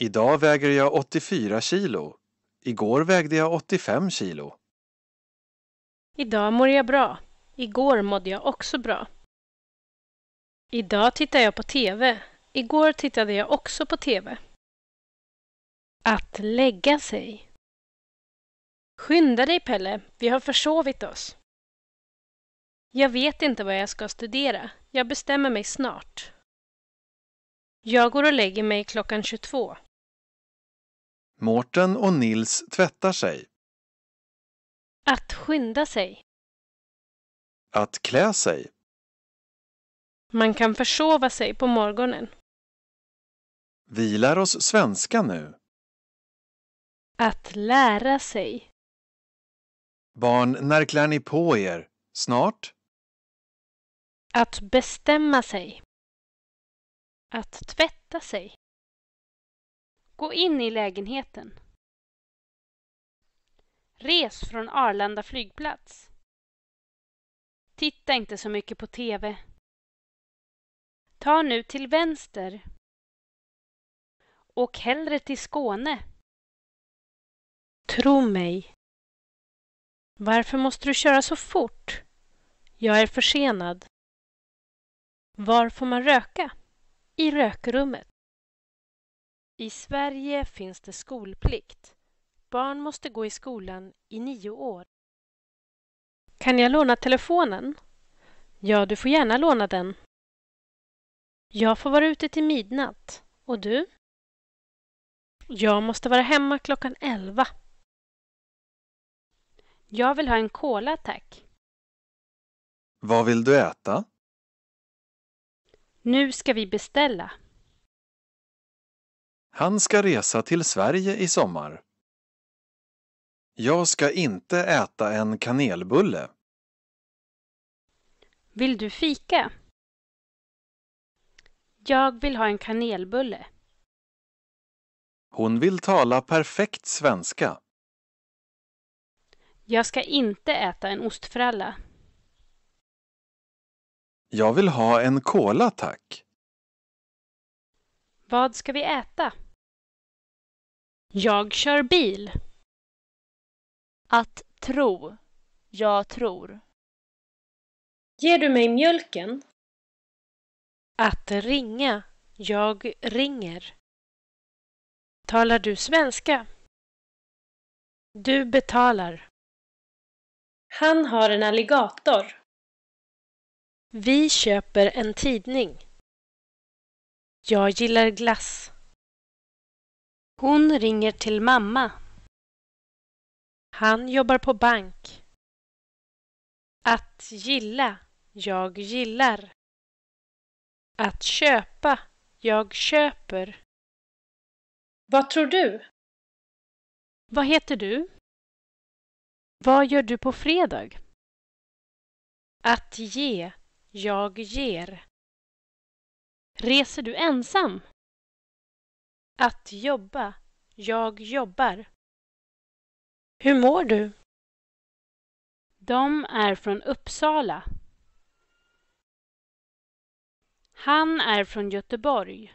Idag väger jag 84 kilo. Igår vägde jag 85 kilo. Idag mår jag bra. Igår mådde jag också bra. Idag tittar jag på TV. Igår tittade jag också på TV. Att lägga sig. Skynda dig, Pelle, vi har försovit oss. Jag vet inte vad jag ska studera. Jag bestämmer mig snart. Jag går och lägger mig klockan 22. Mårten och Nils tvättar sig. Att skynda sig. Att klä sig. Man kan försova sig på morgonen. Vi lär oss svenska nu. Att lära sig. Barn, när klär ni på er? Snart? Att bestämma sig. Att tvätta sig. Gå in i lägenheten. Res från Arlanda flygplats. Titta inte så mycket på TV. Ta nu till vänster. Åk hellre till Skåne. Tro mig, varför måste du köra så fort? Jag är försenad. Var får man röka? I rökrummet. I Sverige finns det skolplikt. Barn måste gå i skolan i nio år. Kan jag låna telefonen? Ja, du får gärna låna den. Jag får vara ute till midnatt. Och du? Jag måste vara hemma klockan elva. Jag vill ha en cola tack. Vad vill du äta? Nu ska vi beställa. Han ska resa till Sverige i sommar. Jag ska inte äta en kanelbulle. Vill du fika? Jag vill ha en kanelbulle. Hon vill tala perfekt svenska. Jag ska inte äta en ostfralla. Jag vill ha en cola, tack. Vad ska vi äta? Jag kör bil. Att tro. Jag tror. Ger du mig mjölken? Att ringa. Jag ringer. Talar du svenska? Du betalar. Han har en alligator. Vi köper en tidning. Jag gillar glass. Hon ringer till mamma. Han jobbar på bank. Att gilla. Jag gillar. Att köpa. Jag köper. Vad tror du? Vad heter du? Vad gör du på fredag? Att ge. Jag ger. Reser du ensam? Att jobba. Jag jobbar. Hur mår du? De är från Uppsala. Han är från Göteborg.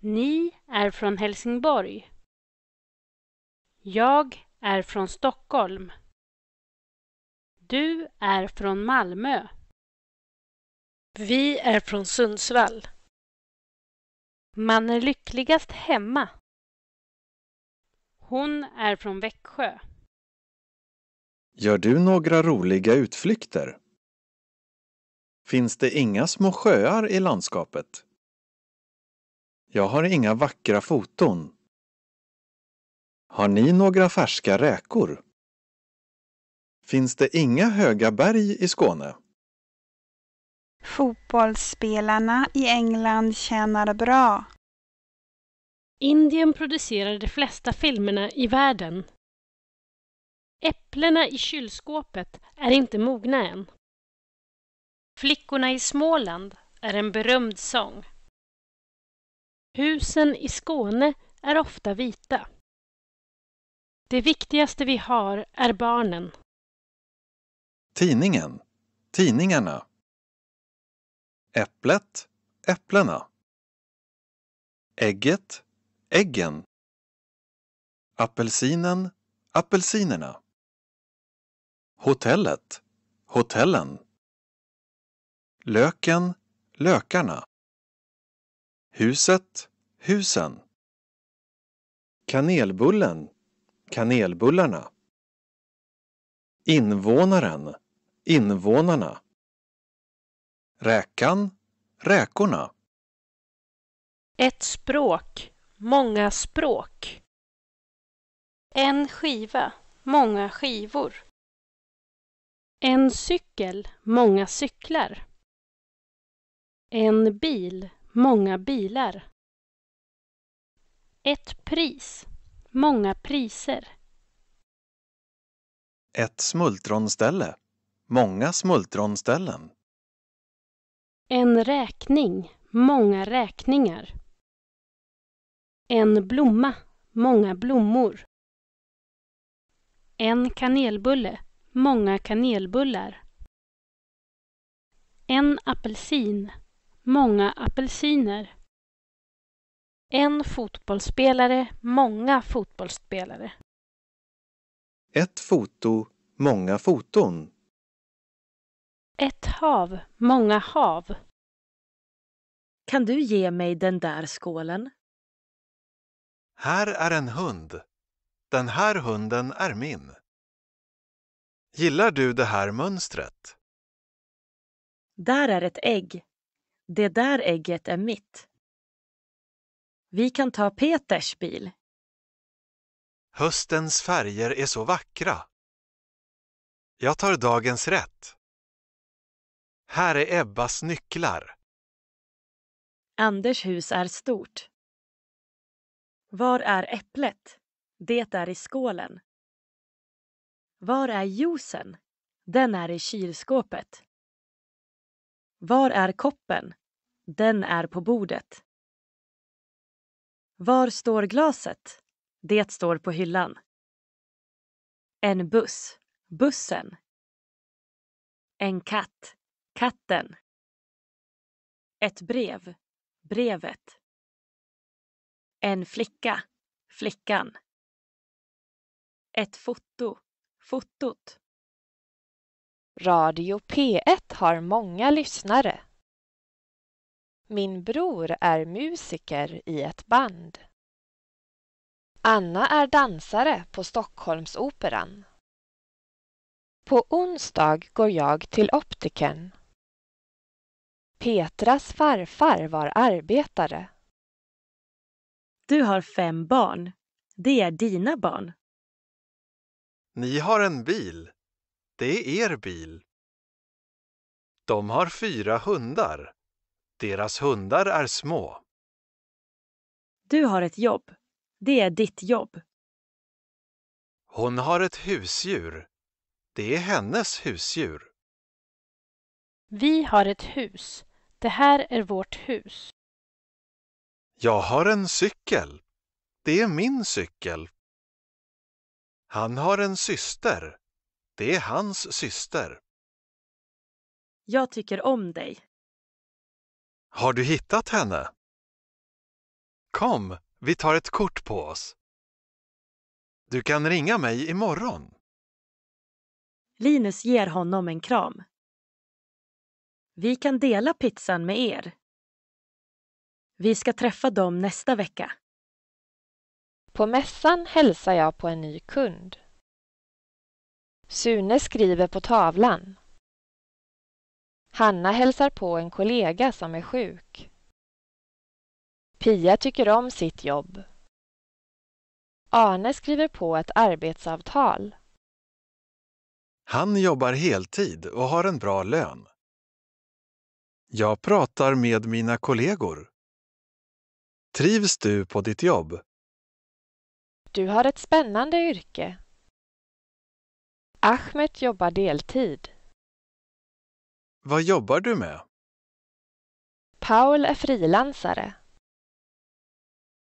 Ni är från Helsingborg. Jag är från Stockholm. Du är från Malmö. Vi är från Sundsvall. Man är lyckligast hemma. Hon är från Växjö. Gör du några roliga utflykter? Finns det inga små sjöar i landskapet? Jag har inga vackra foton. Har ni några färska räkor? Finns det inga höga berg i Skåne? Fotbollsspelarna i England tjänar bra. Indien producerar de flesta filmerna i världen. Äpplena i kylskåpet är inte mogna än. Flickorna i Småland är en berömd sång. Husen i Skåne är ofta vita. Det viktigaste vi har är barnen. Tidningen, tidningarna. Äpplet, äpplena. Ägget, äggen. Apelsinen, apelsinerna. Hotellet, hotellen. Löken, lökarna. Huset, husen. Kanelbullen, kanelbullarna. Invånaren, invånarna. Räkan, räkorna. Ett språk, många språk. En skiva, många skivor. En cykel, många cyklar. En bil, många bilar. Ett pris, Många priser. Ett smultronställe. Många smultronställen. En räkning. Många räkningar. En blomma. Många blommor. En kanelbulle. Många kanelbullar. En apelsin. Många apelsiner. En fotbollsspelare, många fotbollsspelare. Ett foto, många foton. Ett hav, många hav. Kan du ge mig den där skålen? Här är en hund. Den här hunden är min. Gillar du det här mönstret? Där är ett ägg. Det där ägget är mitt. Vi kan ta Peters bil. Höstens färger är så vackra. Jag tar dagens rätt. Här är Ebbas nycklar. Anders hus är stort. Var är äpplet? Det är i skålen. Var är juicen? Den är i kylskåpet. Var är koppen? Den är på bordet. Var står glaset? Det står på hyllan. En buss. Bussen. En katt. Katten. Ett brev. Brevet. En flicka. Flickan. Ett foto. Fotot. Radio P1 har många lyssnare. Min bror är musiker i ett band. Anna är dansare på Stockholmsoperan. På onsdag går jag till optikern. Petras farfar var arbetare. Du har fem barn. Det är dina barn. Ni har en bil. Det är er bil. De har fyra hundar deras hundar är små. Du har ett jobb. Det är ditt jobb. Hon har ett husdjur. Det är hennes husdjur. Vi har ett hus. Det här är vårt hus. Jag har en cykel. Det är min cykel. Han har en syster. Det är hans syster. Jag tycker om dig. Har du hittat henne? Kom, vi tar ett kort på oss. Du kan ringa mig imorgon. Linus ger honom en kram. Vi kan dela pizzan med er. Vi ska träffa dem nästa vecka. På mässan hälsar jag på en ny kund. Sune skriver på tavlan. Hanna hälsar på en kollega som är sjuk. Pia tycker om sitt jobb. Arne skriver på ett arbetsavtal. Han jobbar heltid och har en bra lön. Jag pratar med mina kollegor. Trivs du på ditt jobb? Du har ett spännande yrke. Ahmet jobbar deltid. Vad jobbar du med? Paul är frilansare.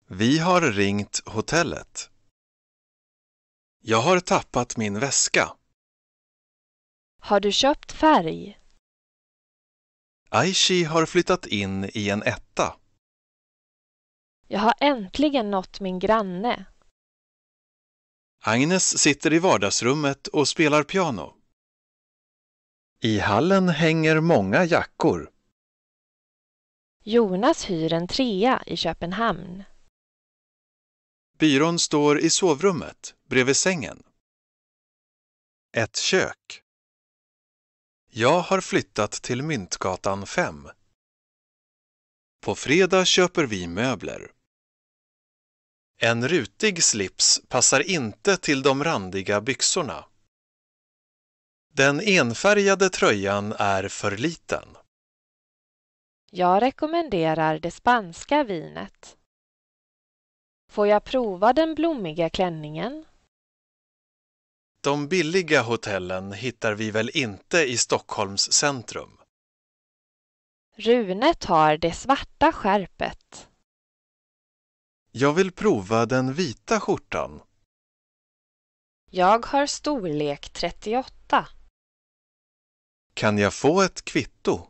Vi har ringt hotellet. Jag har tappat min väska. Har du köpt färg? Aishi har flyttat in i en etta. Jag har äntligen nått min granne. Agnes sitter i vardagsrummet och spelar piano. I hallen hänger många jackor. Jonas hyr en trea i Köpenhamn. Byrån står i sovrummet, bredvid sängen. Ett kök. Jag har flyttat till Myntgatan 5. På fredag köper vi möbler. En rutig slips passar inte till de randiga byxorna. Den enfärgade tröjan är för liten. Jag rekommenderar det spanska vinet. Får jag prova den blommiga klänningen? De billiga hotellen hittar vi väl inte i Stockholms centrum? Rune tar det svarta skärpet. Jag vill prova den vita skjortan. Jag har storlek 38. Kan jag få ett kvitto?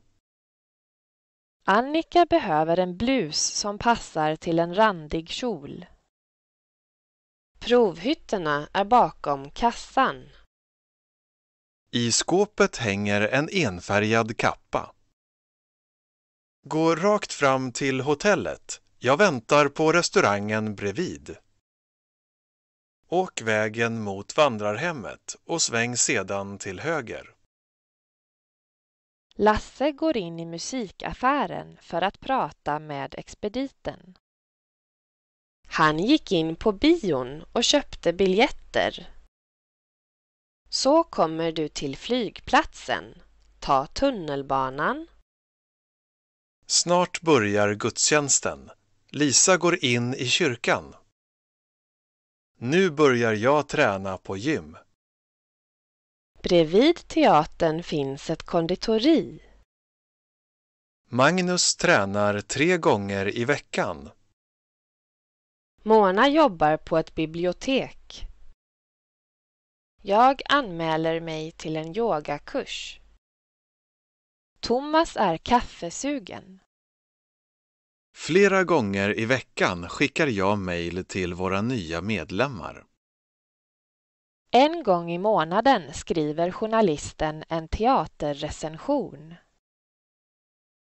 Annika behöver en blus som passar till en randig kjol. Provhytterna är bakom kassan. I skåpet hänger en enfärgad kappa. Gå rakt fram till hotellet. Jag väntar på restaurangen bredvid. Åk vägen mot vandrarhemmet och sväng sedan till höger. Lasse går in i musikaffären för att prata med expediten. Han gick in på bion och köpte biljetter. Så kommer du till flygplatsen. Ta tunnelbanan. Snart börjar gudstjänsten. Lisa går in i kyrkan. Nu börjar jag träna på gym. Bredvid teatern finns ett konditori. Magnus tränar tre gånger i veckan. Mona jobbar på ett bibliotek. Jag anmäler mig till en yogakurs. Thomas är kaffesugen. Flera gånger i veckan skickar jag mejl till våra nya medlemmar. En gång i månaden skriver journalisten en teaterrecension.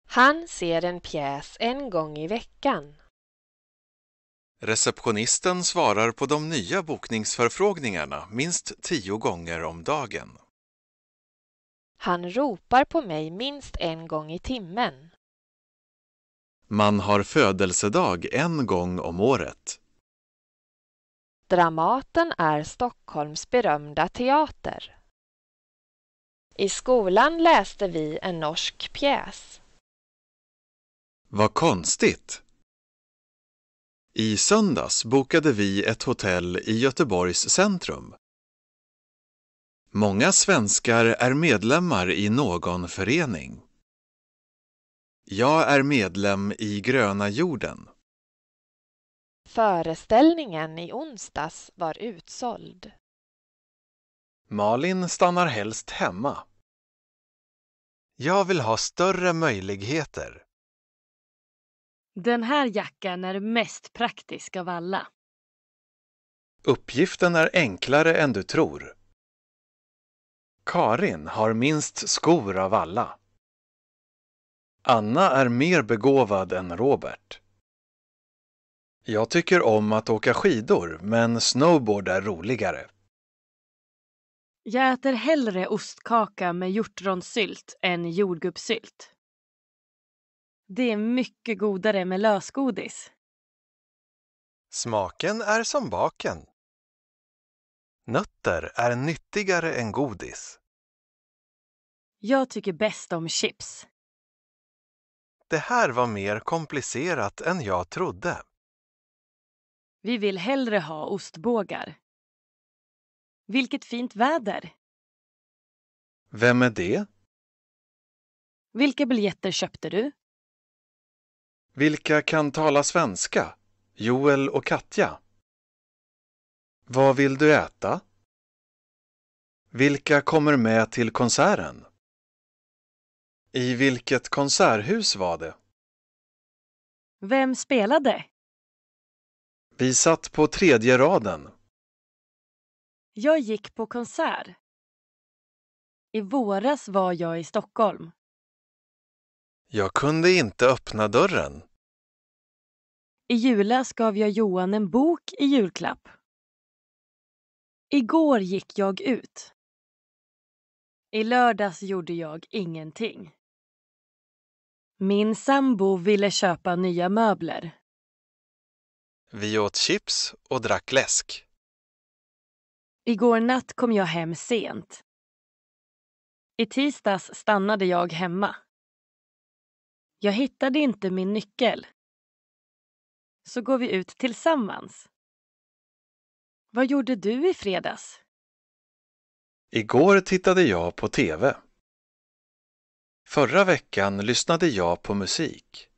Han ser en pjäs en gång i veckan. Receptionisten svarar på de nya bokningsförfrågningarna minst tio gånger om dagen. Han ropar på mig minst en gång i timmen. Man har födelsedag en gång om året. Dramaten är Stockholms berömda teater. I skolan läste vi en norsk pjäs. Vad konstigt! I söndags bokade vi ett hotell i Göteborgs centrum. Många svenskar är medlemmar i någon förening. Jag är medlem i Gröna jorden. Föreställningen i onsdags var utsåld. Malin stannar helst hemma. Jag vill ha större möjligheter. Den här jackan är mest praktisk av alla. Uppgiften är enklare än du tror. Karin har minst skor av alla. Anna är mer begåvad än Robert. Jag tycker om att åka skidor, men snowboard är roligare. Jag äter hellre ostkaka med hjortronsylt än jordgubbssylt. Det är mycket godare med lösgodis. Smaken är som baken. Nötter är nyttigare än godis. Jag tycker bäst om chips. Det här var mer komplicerat än jag trodde. Vi vill hellre ha ostbågar. Vilket fint väder! Vem är det? Vilka biljetter köpte du? Vilka kan tala svenska? Joel och Katja. Vad vill du äta? Vilka kommer med till konserten? I vilket konserthus var det? Vem spelade? Vi satt på tredje raden. Jag gick på konsert. I våras var jag i Stockholm. Jag kunde inte öppna dörren. I julas gav jag Johan en bok i julklapp. Igår gick jag ut. I lördags gjorde jag ingenting. Min sambo ville köpa nya möbler. Vi åt chips och drack läsk. Igår natt kom jag hem sent. I tisdags stannade jag hemma. Jag hittade inte min nyckel. Så går vi ut tillsammans. Vad gjorde du i fredags? Igår tittade jag på TV. Förra veckan lyssnade jag på musik.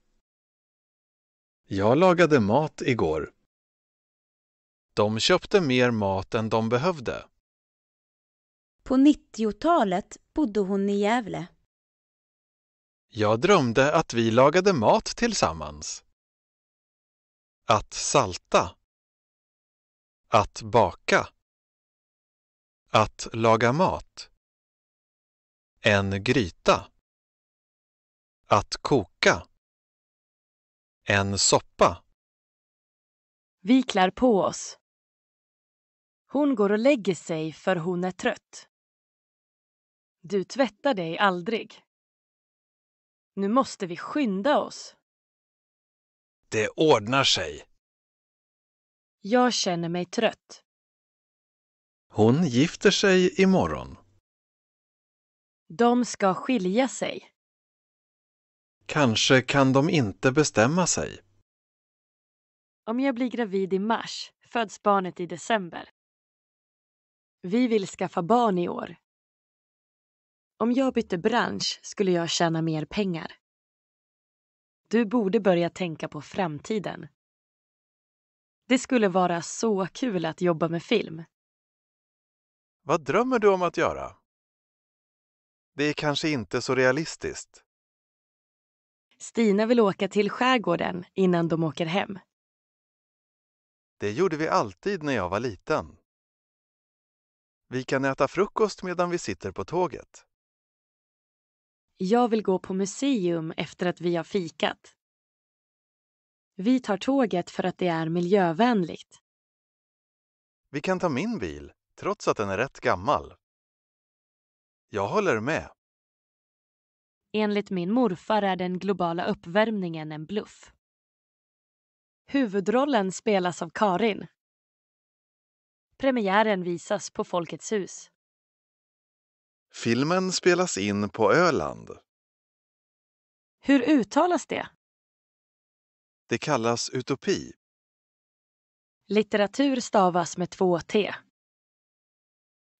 Jag lagade mat igår. De köpte mer mat än de behövde. På 90-talet bodde hon i Gävle. Jag drömde att vi lagade mat tillsammans. Att salta. Att baka. Att laga mat. En gryta. Att koka. En soppa. Vi klär på oss. Hon går och lägger sig för hon är trött. Du tvättar dig aldrig. Nu måste vi skynda oss. Det ordnar sig. Jag känner mig trött. Hon gifter sig imorgon. De ska skilja sig. Kanske kan de inte bestämma sig. Om jag blir gravid i mars föds barnet i december. Vi vill skaffa barn i år. Om jag bytte bransch skulle jag tjäna mer pengar. Du borde börja tänka på framtiden. Det skulle vara så kul att jobba med film. Vad drömmer du om att göra? Det är kanske inte så realistiskt. Stina vill åka till skärgården innan de åker hem. Det gjorde vi alltid när jag var liten. Vi kan äta frukost medan vi sitter på tåget. Jag vill gå på museum efter att vi har fikat. Vi tar tåget för att det är miljövänligt. Vi kan ta min bil, trots att den är rätt gammal. Jag håller med. Enligt min morfar är den globala uppvärmningen en bluff. Huvudrollen spelas av Karin. Premiären visas på Folkets hus. Filmen spelas in på Öland. Hur uttalas det? Det kallas utopi. Litteratur stavas med två t.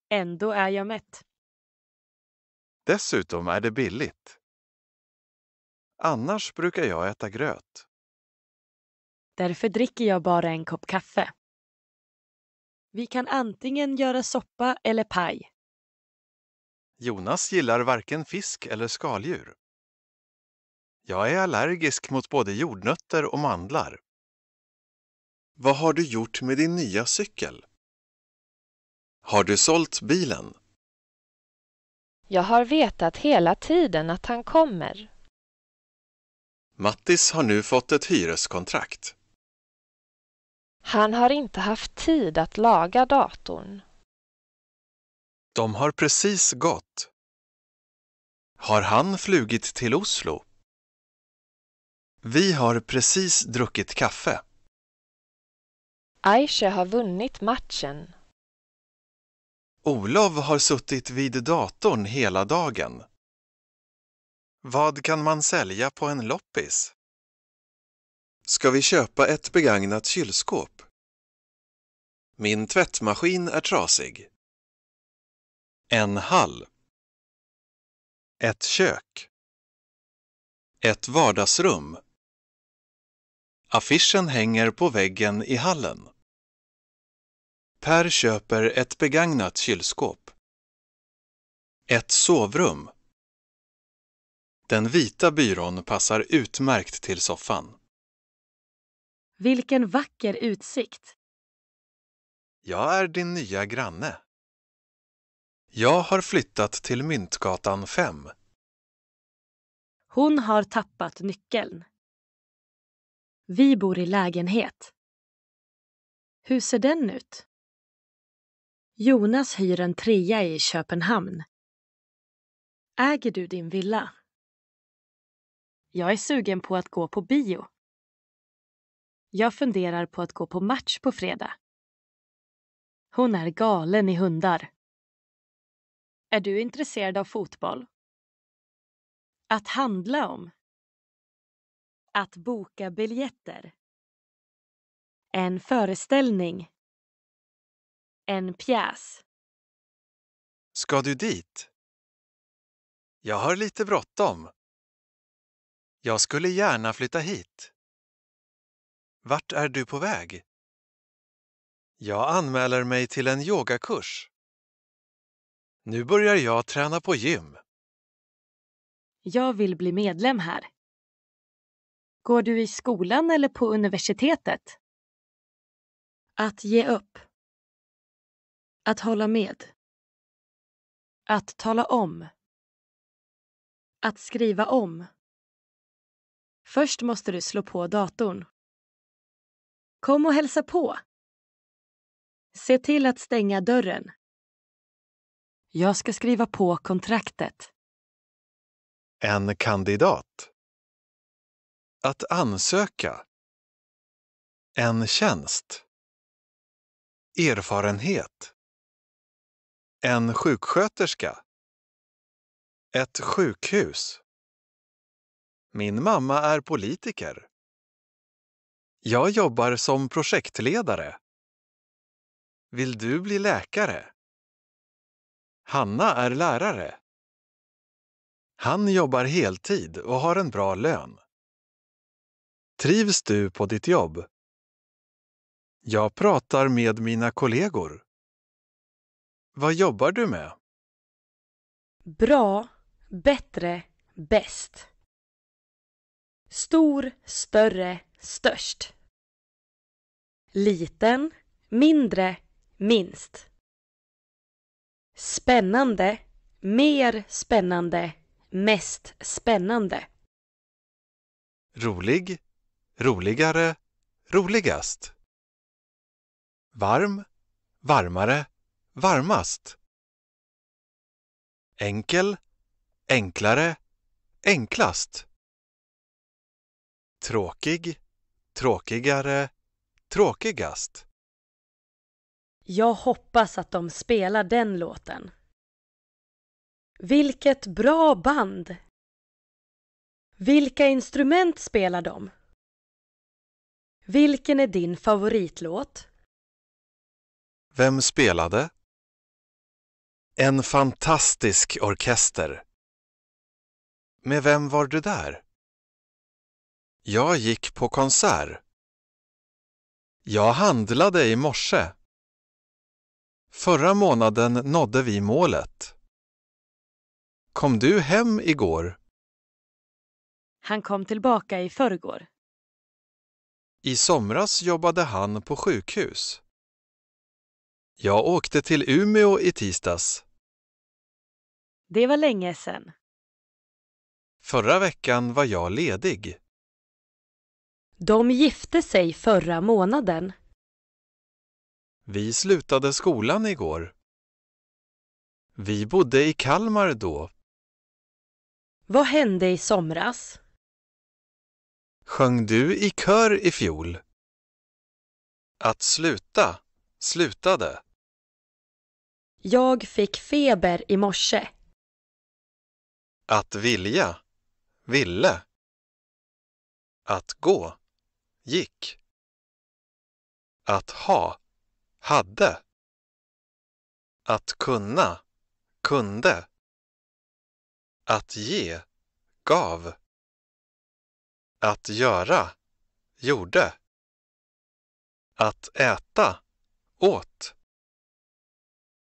Ändå är jag mätt. Dessutom är det billigt. Annars brukar jag äta gröt. Därför dricker jag bara en kopp kaffe. Vi kan antingen göra soppa eller paj. Jonas gillar varken fisk eller skaldjur. Jag är allergisk mot både jordnötter och mandlar. Vad har du gjort med din nya cykel? Har du sålt bilen? Jag har vetat hela tiden att han kommer. Mattis har nu fått ett hyreskontrakt. Han har inte haft tid att laga datorn. De har precis gått. Har han flugit till Oslo? Vi har precis druckit kaffe. Aisha har vunnit matchen. Olof har suttit vid datorn hela dagen. Vad kan man sälja på en loppis? Ska vi köpa ett begagnat kylskåp? Min tvättmaskin är trasig. En hall. Ett kök. Ett vardagsrum. Affischen hänger på väggen i hallen. Per köper ett begagnat kylskåp. Ett sovrum. Den vita byrån passar utmärkt till soffan. Vilken vacker utsikt! Jag är din nya granne. Jag har flyttat till Myntgatan 5. Hon har tappat nyckeln. Vi bor i lägenhet. Hur ser den ut? Jonas hyr en trea i Köpenhamn. Äger du din villa? Jag är sugen på att gå på bio. Jag funderar på att gå på match på fredag. Hon är galen i hundar. Är du intresserad av fotboll? Att handla om. Att boka biljetter. En föreställning. En pjäs. Ska du dit? Jag har lite bråttom. Jag skulle gärna flytta hit. Vart är du på väg? Jag anmäler mig till en yogakurs. Nu börjar jag träna på gym. Jag vill bli medlem här. Går du i skolan eller på universitetet? Att ge upp. Att hålla med. Att tala om. Att skriva om. Först måste du slå på datorn. Kom och hälsa på. Se till att stänga dörren. Jag ska skriva på kontraktet. En kandidat. Att ansöka. En tjänst. Erfarenhet. En sjuksköterska. Ett sjukhus. Min mamma är politiker. Jag jobbar som projektledare. Vill du bli läkare? Hanna är lärare. Han jobbar heltid och har en bra lön. Trivs du på ditt jobb? Jag pratar med mina kollegor. Vad jobbar du med? Bra, bättre, bäst. Stor, större, störst. Liten, mindre, minst. Spännande, mer spännande, mest spännande. Rolig, roligare, roligast. Varm, varmare, varmast. Enkel, enklare, enklast. Tråkig, tråkigare, tråkigast. Jag hoppas att de spelar den låten. Vilket bra band! Vilka instrument spelar de? Vilken är din favoritlåt? Vem spelade? En fantastisk orkester. Med vem var du där? Jag gick på konsert. Jag handlade i morse. Förra månaden nådde vi målet. Kom du hem igår? Han kom tillbaka i förrgår. I somras jobbade han på sjukhus. Jag åkte till Umeå i tisdags. Det var länge sedan. Förra veckan var jag ledig. De gifte sig förra månaden. Vi slutade skolan igår. Vi bodde i Kalmar då. Vad hände i somras? Sjöng du i kör i fjol? Att sluta, slutade. Jag fick feber i morse. Att vilja, ville. Att gå gick. Att ha, hade. Att kunna, kunde. Att ge, gav. Att göra, gjorde. Att äta, åt.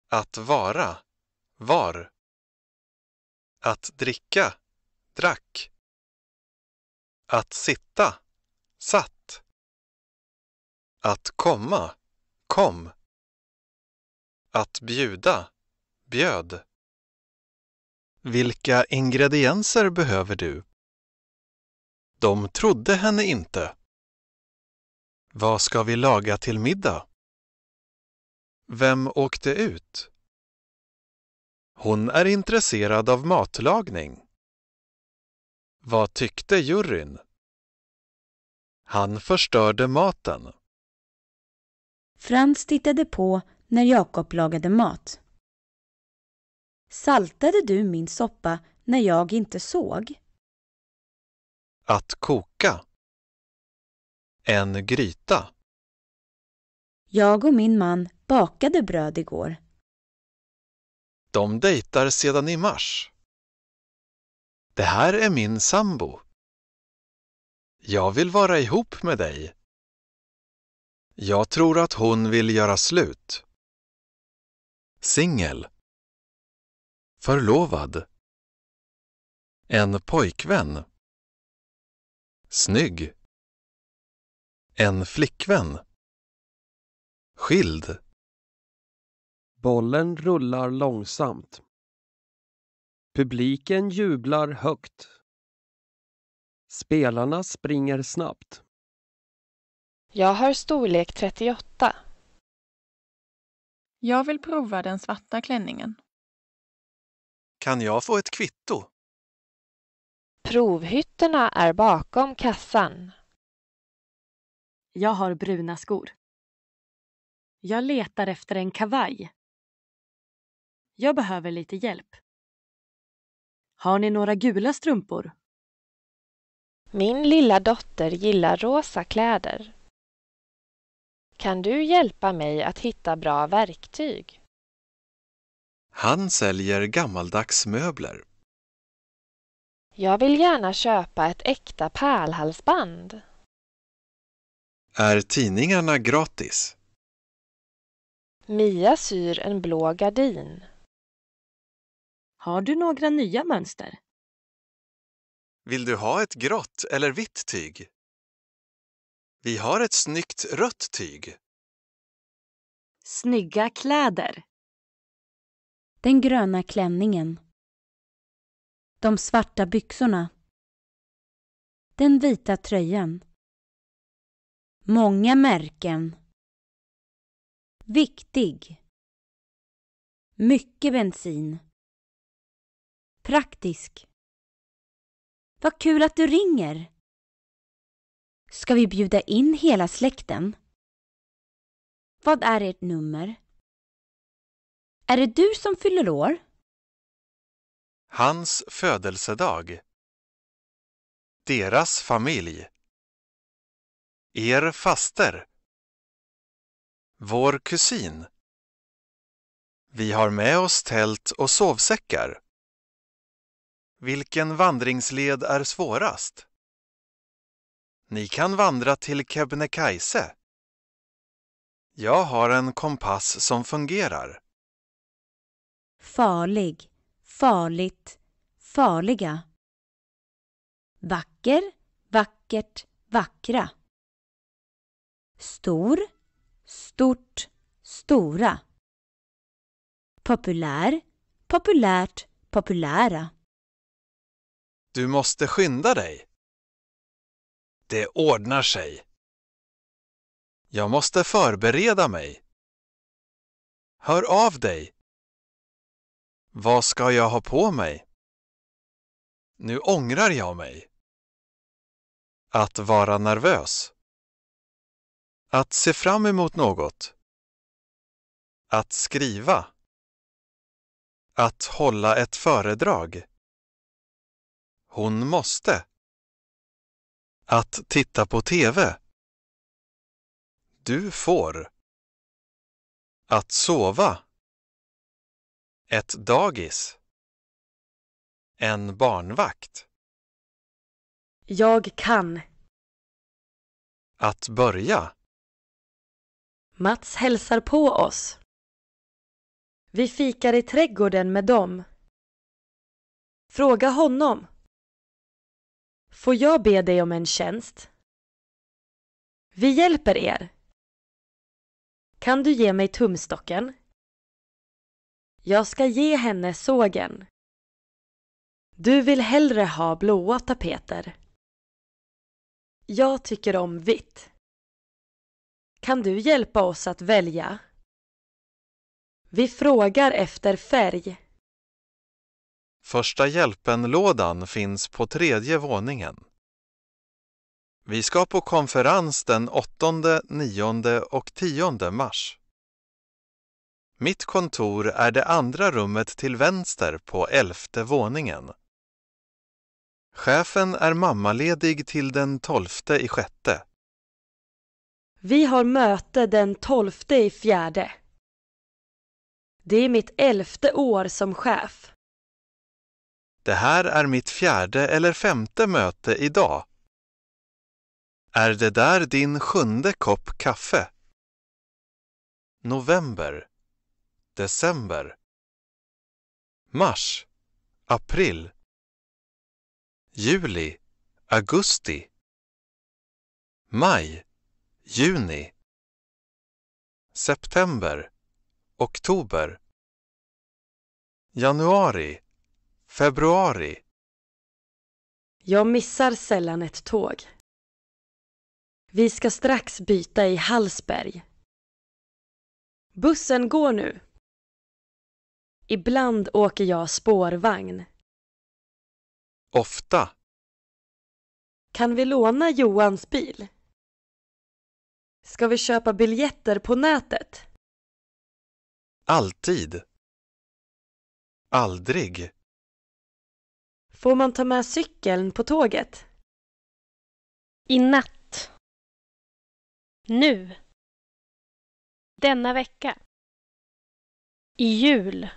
Att vara, var. Att dricka, drack. Att sitta, satt. Att komma, kom. Att bjuda, bjöd. Vilka ingredienser behöver du? De trodde henne inte. Vad ska vi laga till middag? Vem åkte ut? Hon är intresserad av matlagning. Vad tyckte juryn? Han förstörde maten. Frans tittade på när Jakob lagade mat. Saltade du min soppa när jag inte såg? Att koka. En gryta. Jag och min man bakade bröd igår. De dejtar sedan i mars. Det här är min sambo. Jag vill vara ihop med dig. Jag tror att hon vill göra slut. Singel. Förlovad. En pojkvän. Snygg. En flickvän. Skild. Bollen rullar långsamt. Publiken jublar högt. Spelarna springer snabbt. Jag har storlek 38. Jag vill prova den svarta klänningen. Kan jag få ett kvitto? Provhytterna är bakom kassan. Jag har bruna skor. Jag letar efter en kavaj. Jag behöver lite hjälp. Har ni några gula strumpor? Min lilla dotter gillar rosa kläder. Kan du hjälpa mig att hitta bra verktyg? Han säljer gammaldags möbler. Jag vill gärna köpa ett äkta pärlhalsband. Är tidningarna gratis? Mia syr en blå gardin. Har du några nya mönster? Vill du ha ett grått eller vitt tyg? Vi har ett snyggt rött tyg. Snygga kläder. Den gröna klänningen. De svarta byxorna. Den vita tröjan. Många märken. Viktig. Mycket bensin. Praktisk. Vad kul att du ringer! Ska vi bjuda in hela släkten? Vad är ert nummer? Är det du som fyller år? Hans födelsedag. Deras familj. Er faster. Vår kusin. Vi har med oss tält och sovsäckar. Vilken vandringsled är svårast? Ni kan vandra till Kebnekaise. Jag har en kompass som fungerar. Farlig, farligt, farliga. Vacker, vackert, vackra. Stor, stort, stora. Populär, populärt, populära. Du måste skynda dig. Det ordnar sig. Jag måste förbereda mig. Hör av dig. Vad ska jag ha på mig? Nu ångrar jag mig. Att vara nervös. Att se fram emot något. Att skriva. Att hålla ett föredrag. Hon måste. Att titta på TV. Du får. Att sova. Ett dagis. En barnvakt. Jag kan. Att börja. Mats hälsar på oss. Vi fikar i trädgården med dem. Fråga honom. Får jag be dig om en tjänst? Vi hjälper er. Kan du ge mig tumstocken? Jag ska ge henne sågen. Du vill hellre ha blåa tapeter. Jag tycker om vitt. Kan du hjälpa oss att välja? Vi frågar efter färg. Första hjälpen-lådan finns på tredje våningen. Vi ska på konferens den 8, 9 och 10 mars. Mitt kontor är det andra rummet till vänster på elfte våningen. Chefen är mammaledig till den 12 i sjätte. Vi har möte den 12 i fjärde. Det är mitt elfte år som chef. Det här är mitt fjärde eller femte möte idag. Är det där din sjunde kopp kaffe? November December Mars April Juli Augusti Maj Juni September Oktober Januari Februari. Jag missar sällan ett tåg. Vi ska strax byta i Hallsberg. Bussen går nu. Ibland åker jag spårvagn. Ofta. Kan vi låna Johans bil? Ska vi köpa biljetter på nätet? Alltid. Aldrig. Får man ta med cykeln på tåget? I natt. Nu. Denna vecka. I jul.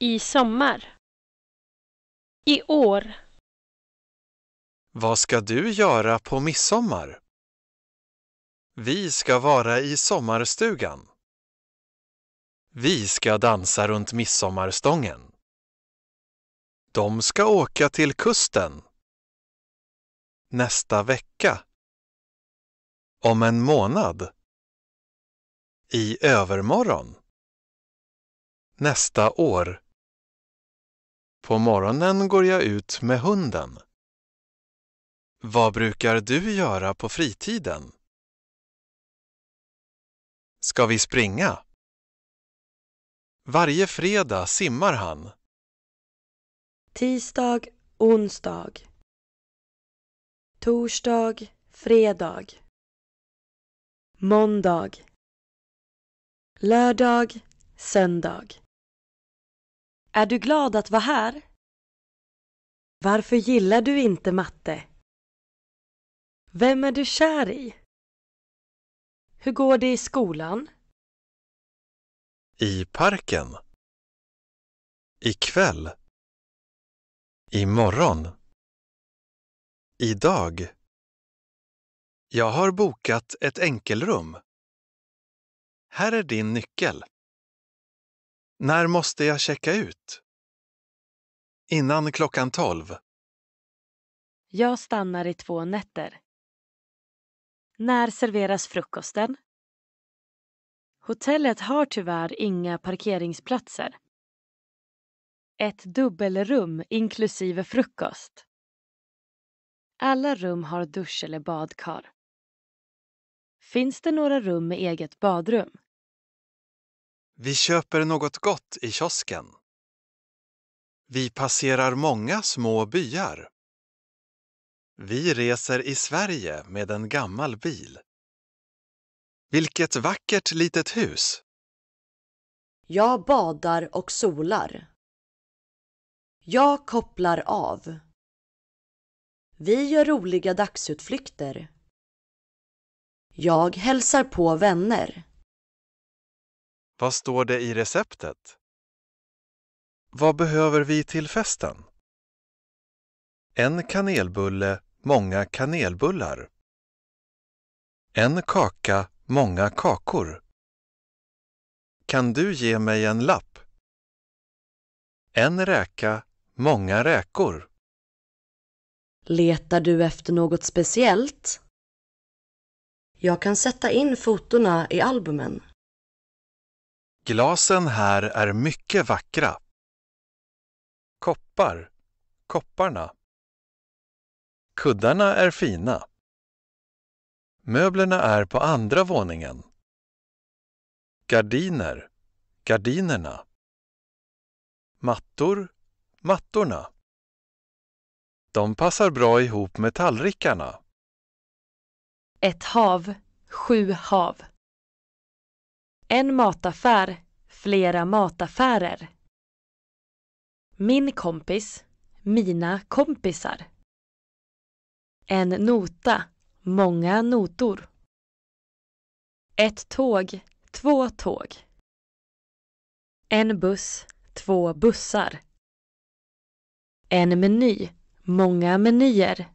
I sommar. I år. Vad ska du göra på midsommar? Vi ska vara i sommarstugan. Vi ska dansa runt midsommarstången. De ska åka till kusten. Nästa vecka. Om en månad. I övermorgon. Nästa år. På morgonen går jag ut med hunden. Vad brukar du göra på fritiden? Ska vi springa? Varje fredag simmar han tisdag, onsdag torsdag, fredag måndag lördag, söndag Är du glad att vara här? Varför gillar du inte matte? Vem är du kär i? Hur går det i skolan? I parken. I kväll Imorgon. Idag. Jag har bokat ett enkelrum. Här är din nyckel. När måste jag checka ut? Innan klockan tolv. Jag stannar i två nätter. När serveras frukosten? Hotellet har tyvärr inga parkeringsplatser. Ett dubbelrum inklusive frukost. Alla rum har dusch eller badkar. Finns det några rum med eget badrum? Vi köper något gott i kiosken. Vi passerar många små byar. Vi reser i Sverige med en gammal bil. Vilket vackert litet hus! Jag badar och solar. Jag kopplar av. Vi gör roliga dagsutflykter. Jag hälsar på vänner. Vad står det i receptet? Vad behöver vi till festen? En kanelbulle, många kanelbullar. En kaka, många kakor. Kan du ge mig en lapp? En räka, Många räkor. Letar du efter något speciellt? Jag kan sätta in fotona i albumen. Glasen här är mycket vackra. Koppar, kopparna. Kuddarna är fina. Möblerna är på andra våningen. Gardiner, gardinerna. Mattor, mattorna. De passar bra ihop med tallrikarna. Ett hav, sju hav. En mataffär, flera mataffärer. Min kompis, mina kompisar. En nota, många notor. Ett tåg, två tåg. En buss, två bussar. En meny. Många menyer.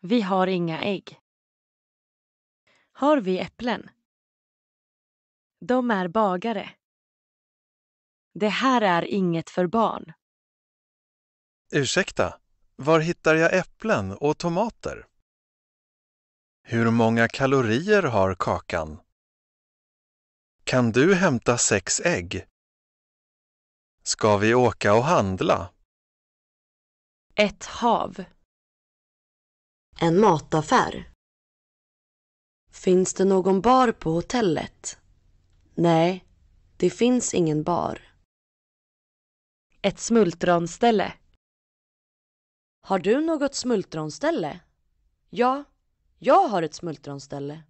Vi har inga ägg. Har vi äpplen? De är bagare. Det här är inget för barn. Ursäkta, var hittar jag äpplen och tomater? Hur många kalorier har kakan? Kan du hämta sex ägg? Ska vi åka och handla? Ett hav. En mataffär. Finns det någon bar på hotellet? Nej, det finns ingen bar. Ett smultronställe. Har du något smultronställe? Ja, jag har ett smultronställe.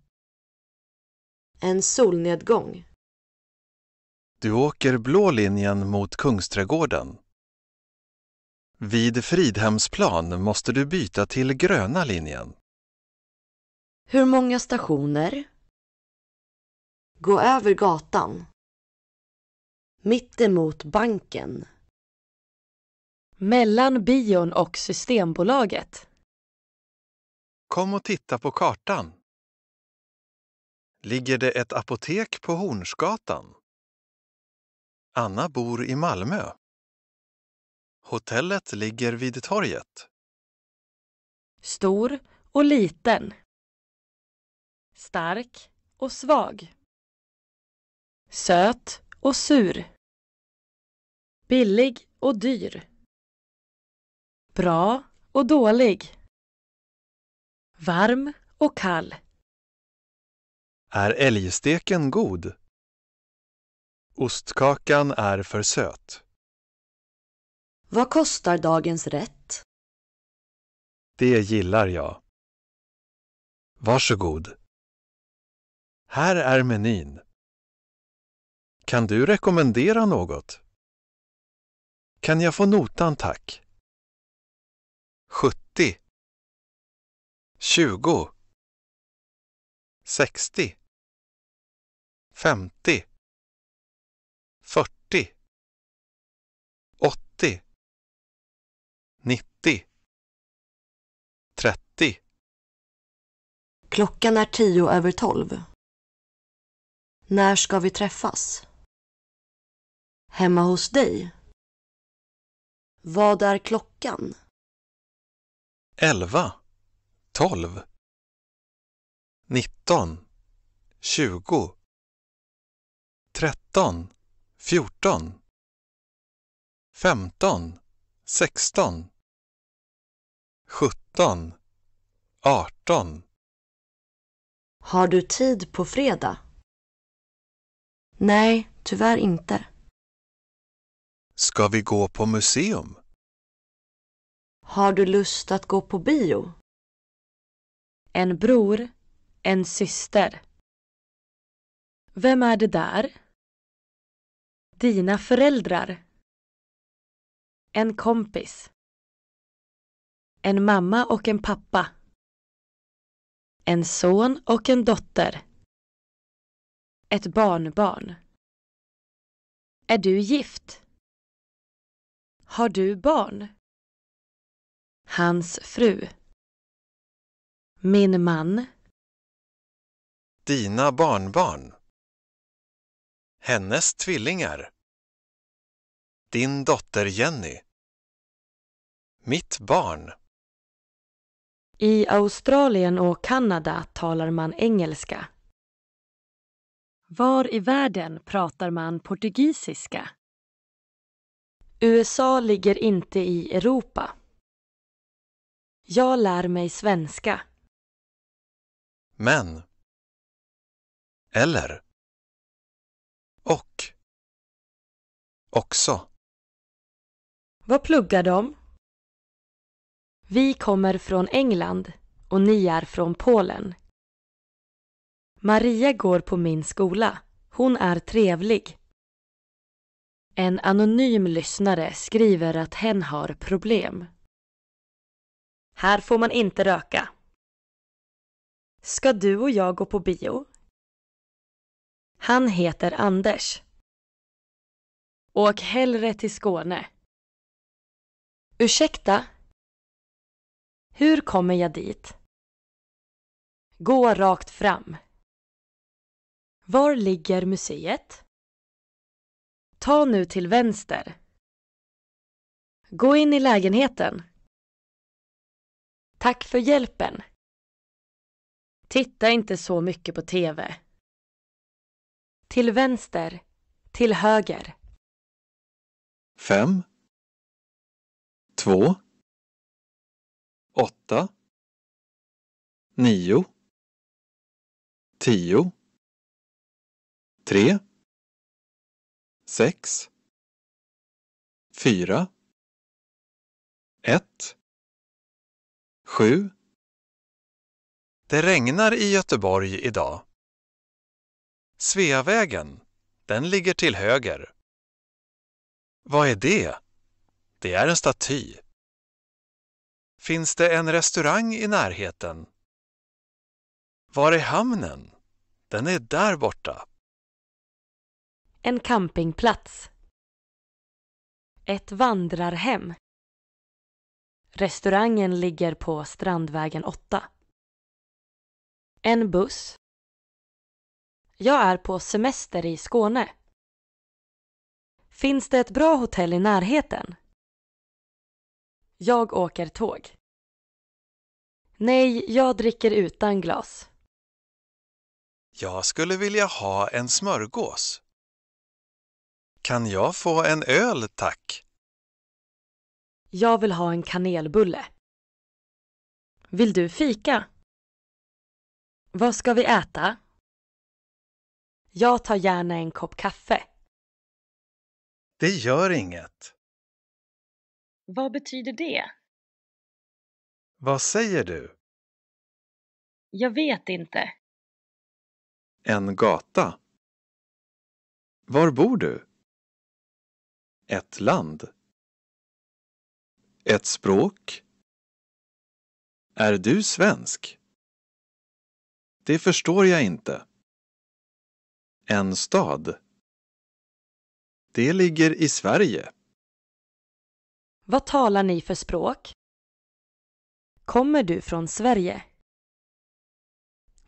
En solnedgång. Du åker blå linjen mot Kungsträdgården. Vid Fridhemsplan måste du byta till gröna linjen. Hur många stationer? Gå över gatan. Mittemot banken. Mellan bion och Systembolaget. Kom och titta på kartan. Ligger det ett apotek på Hornsgatan? Anna bor i Malmö. Hotellet ligger vid torget. Stor och liten. Stark och svag. Söt och sur. Billig och dyr. Bra och dålig. Varm och kall. Är älgsteken god? Ostkakan är för söt. Vad kostar dagens rätt? Det gillar jag. Varsågod. Här är menyn. Kan du rekommendera något? Kan jag få notan tack? 70 20 60 50 40 80 90 30 Klockan är tio över tolv. När ska vi träffas? Hemma hos dig? Vad är klockan? Elva, tolv, nitton, tjugo, tretton fjorton, femton, sexton, sjutton, arton. Har du tid på fredag? Nej, tyvärr inte. Ska vi gå på museum? Har du lust att gå på bio? En bror, en syster. Vem är det där? Dina föräldrar. En kompis. En mamma och en pappa. En son och en dotter. Ett barnbarn. Är du gift? Har du barn? Hans fru. Min man. Dina barnbarn. Hennes tvillingar. Din dotter Jenny. Mitt barn. I Australien och Kanada talar man engelska. Var i världen pratar man portugisiska? USA ligger inte i Europa. Jag lär mig svenska. Men. Eller. Och. Också. Vad pluggar de? Vi kommer från England och ni är från Polen. Maria går på min skola. Hon är trevlig. En anonym lyssnare skriver att hen har problem. Här får man inte röka. Ska du och jag gå på bio? Han heter Anders. Åk hellre till Skåne. Ursäkta? Hur kommer jag dit? Gå rakt fram. Var ligger museet? Ta nu till vänster. Gå in i lägenheten. Tack för hjälpen. Titta inte så mycket på TV. Till vänster, till höger. 5. 2 8 9 10 3 6 4 1 7 Det regnar i Göteborg idag. Sveavägen, den ligger till höger. Vad är det? Det är en staty. Finns det en restaurang i närheten? Var är hamnen? Den är där borta. En campingplats. Ett vandrarhem. Restaurangen ligger på Strandvägen 8. En buss. Jag är på semester i Skåne. Finns det ett bra hotell i närheten? Jag åker tåg. Nej, jag dricker utan glas. Jag skulle vilja ha en smörgås. Kan jag få en öl, tack? Jag vill ha en kanelbulle. Vill du fika? Vad ska vi äta? Jag tar gärna en kopp kaffe. Det gör inget. Vad betyder det? Vad säger du? Jag vet inte. En gata. Var bor du? Ett land. Ett språk. Är du svensk? Det förstår jag inte. En stad. Det ligger i Sverige. Vad talar ni för språk? Kommer du från Sverige?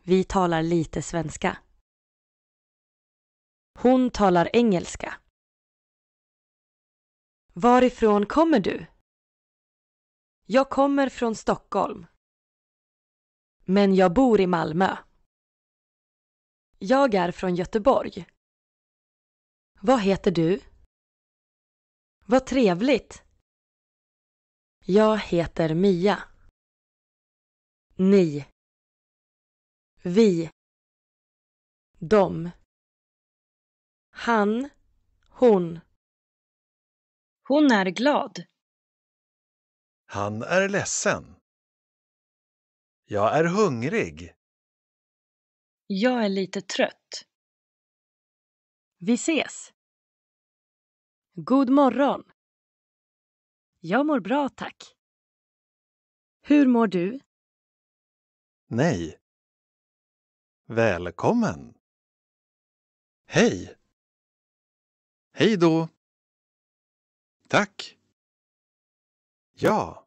Vi talar lite svenska. Hon talar engelska. Varifrån kommer du? Jag kommer från Stockholm. Men jag bor i Malmö. Jag är från Göteborg. Vad heter du? Vad trevligt! Jag heter Mia. Ni. Vi. Dom. Han. Hon. Hon är glad. Han är ledsen. Jag är hungrig. Jag är lite trött. Vi ses. God morgon. Jag mår bra, tack. Hur mår du? Nej. Välkommen. Hej. Hej då. Tack. Ja.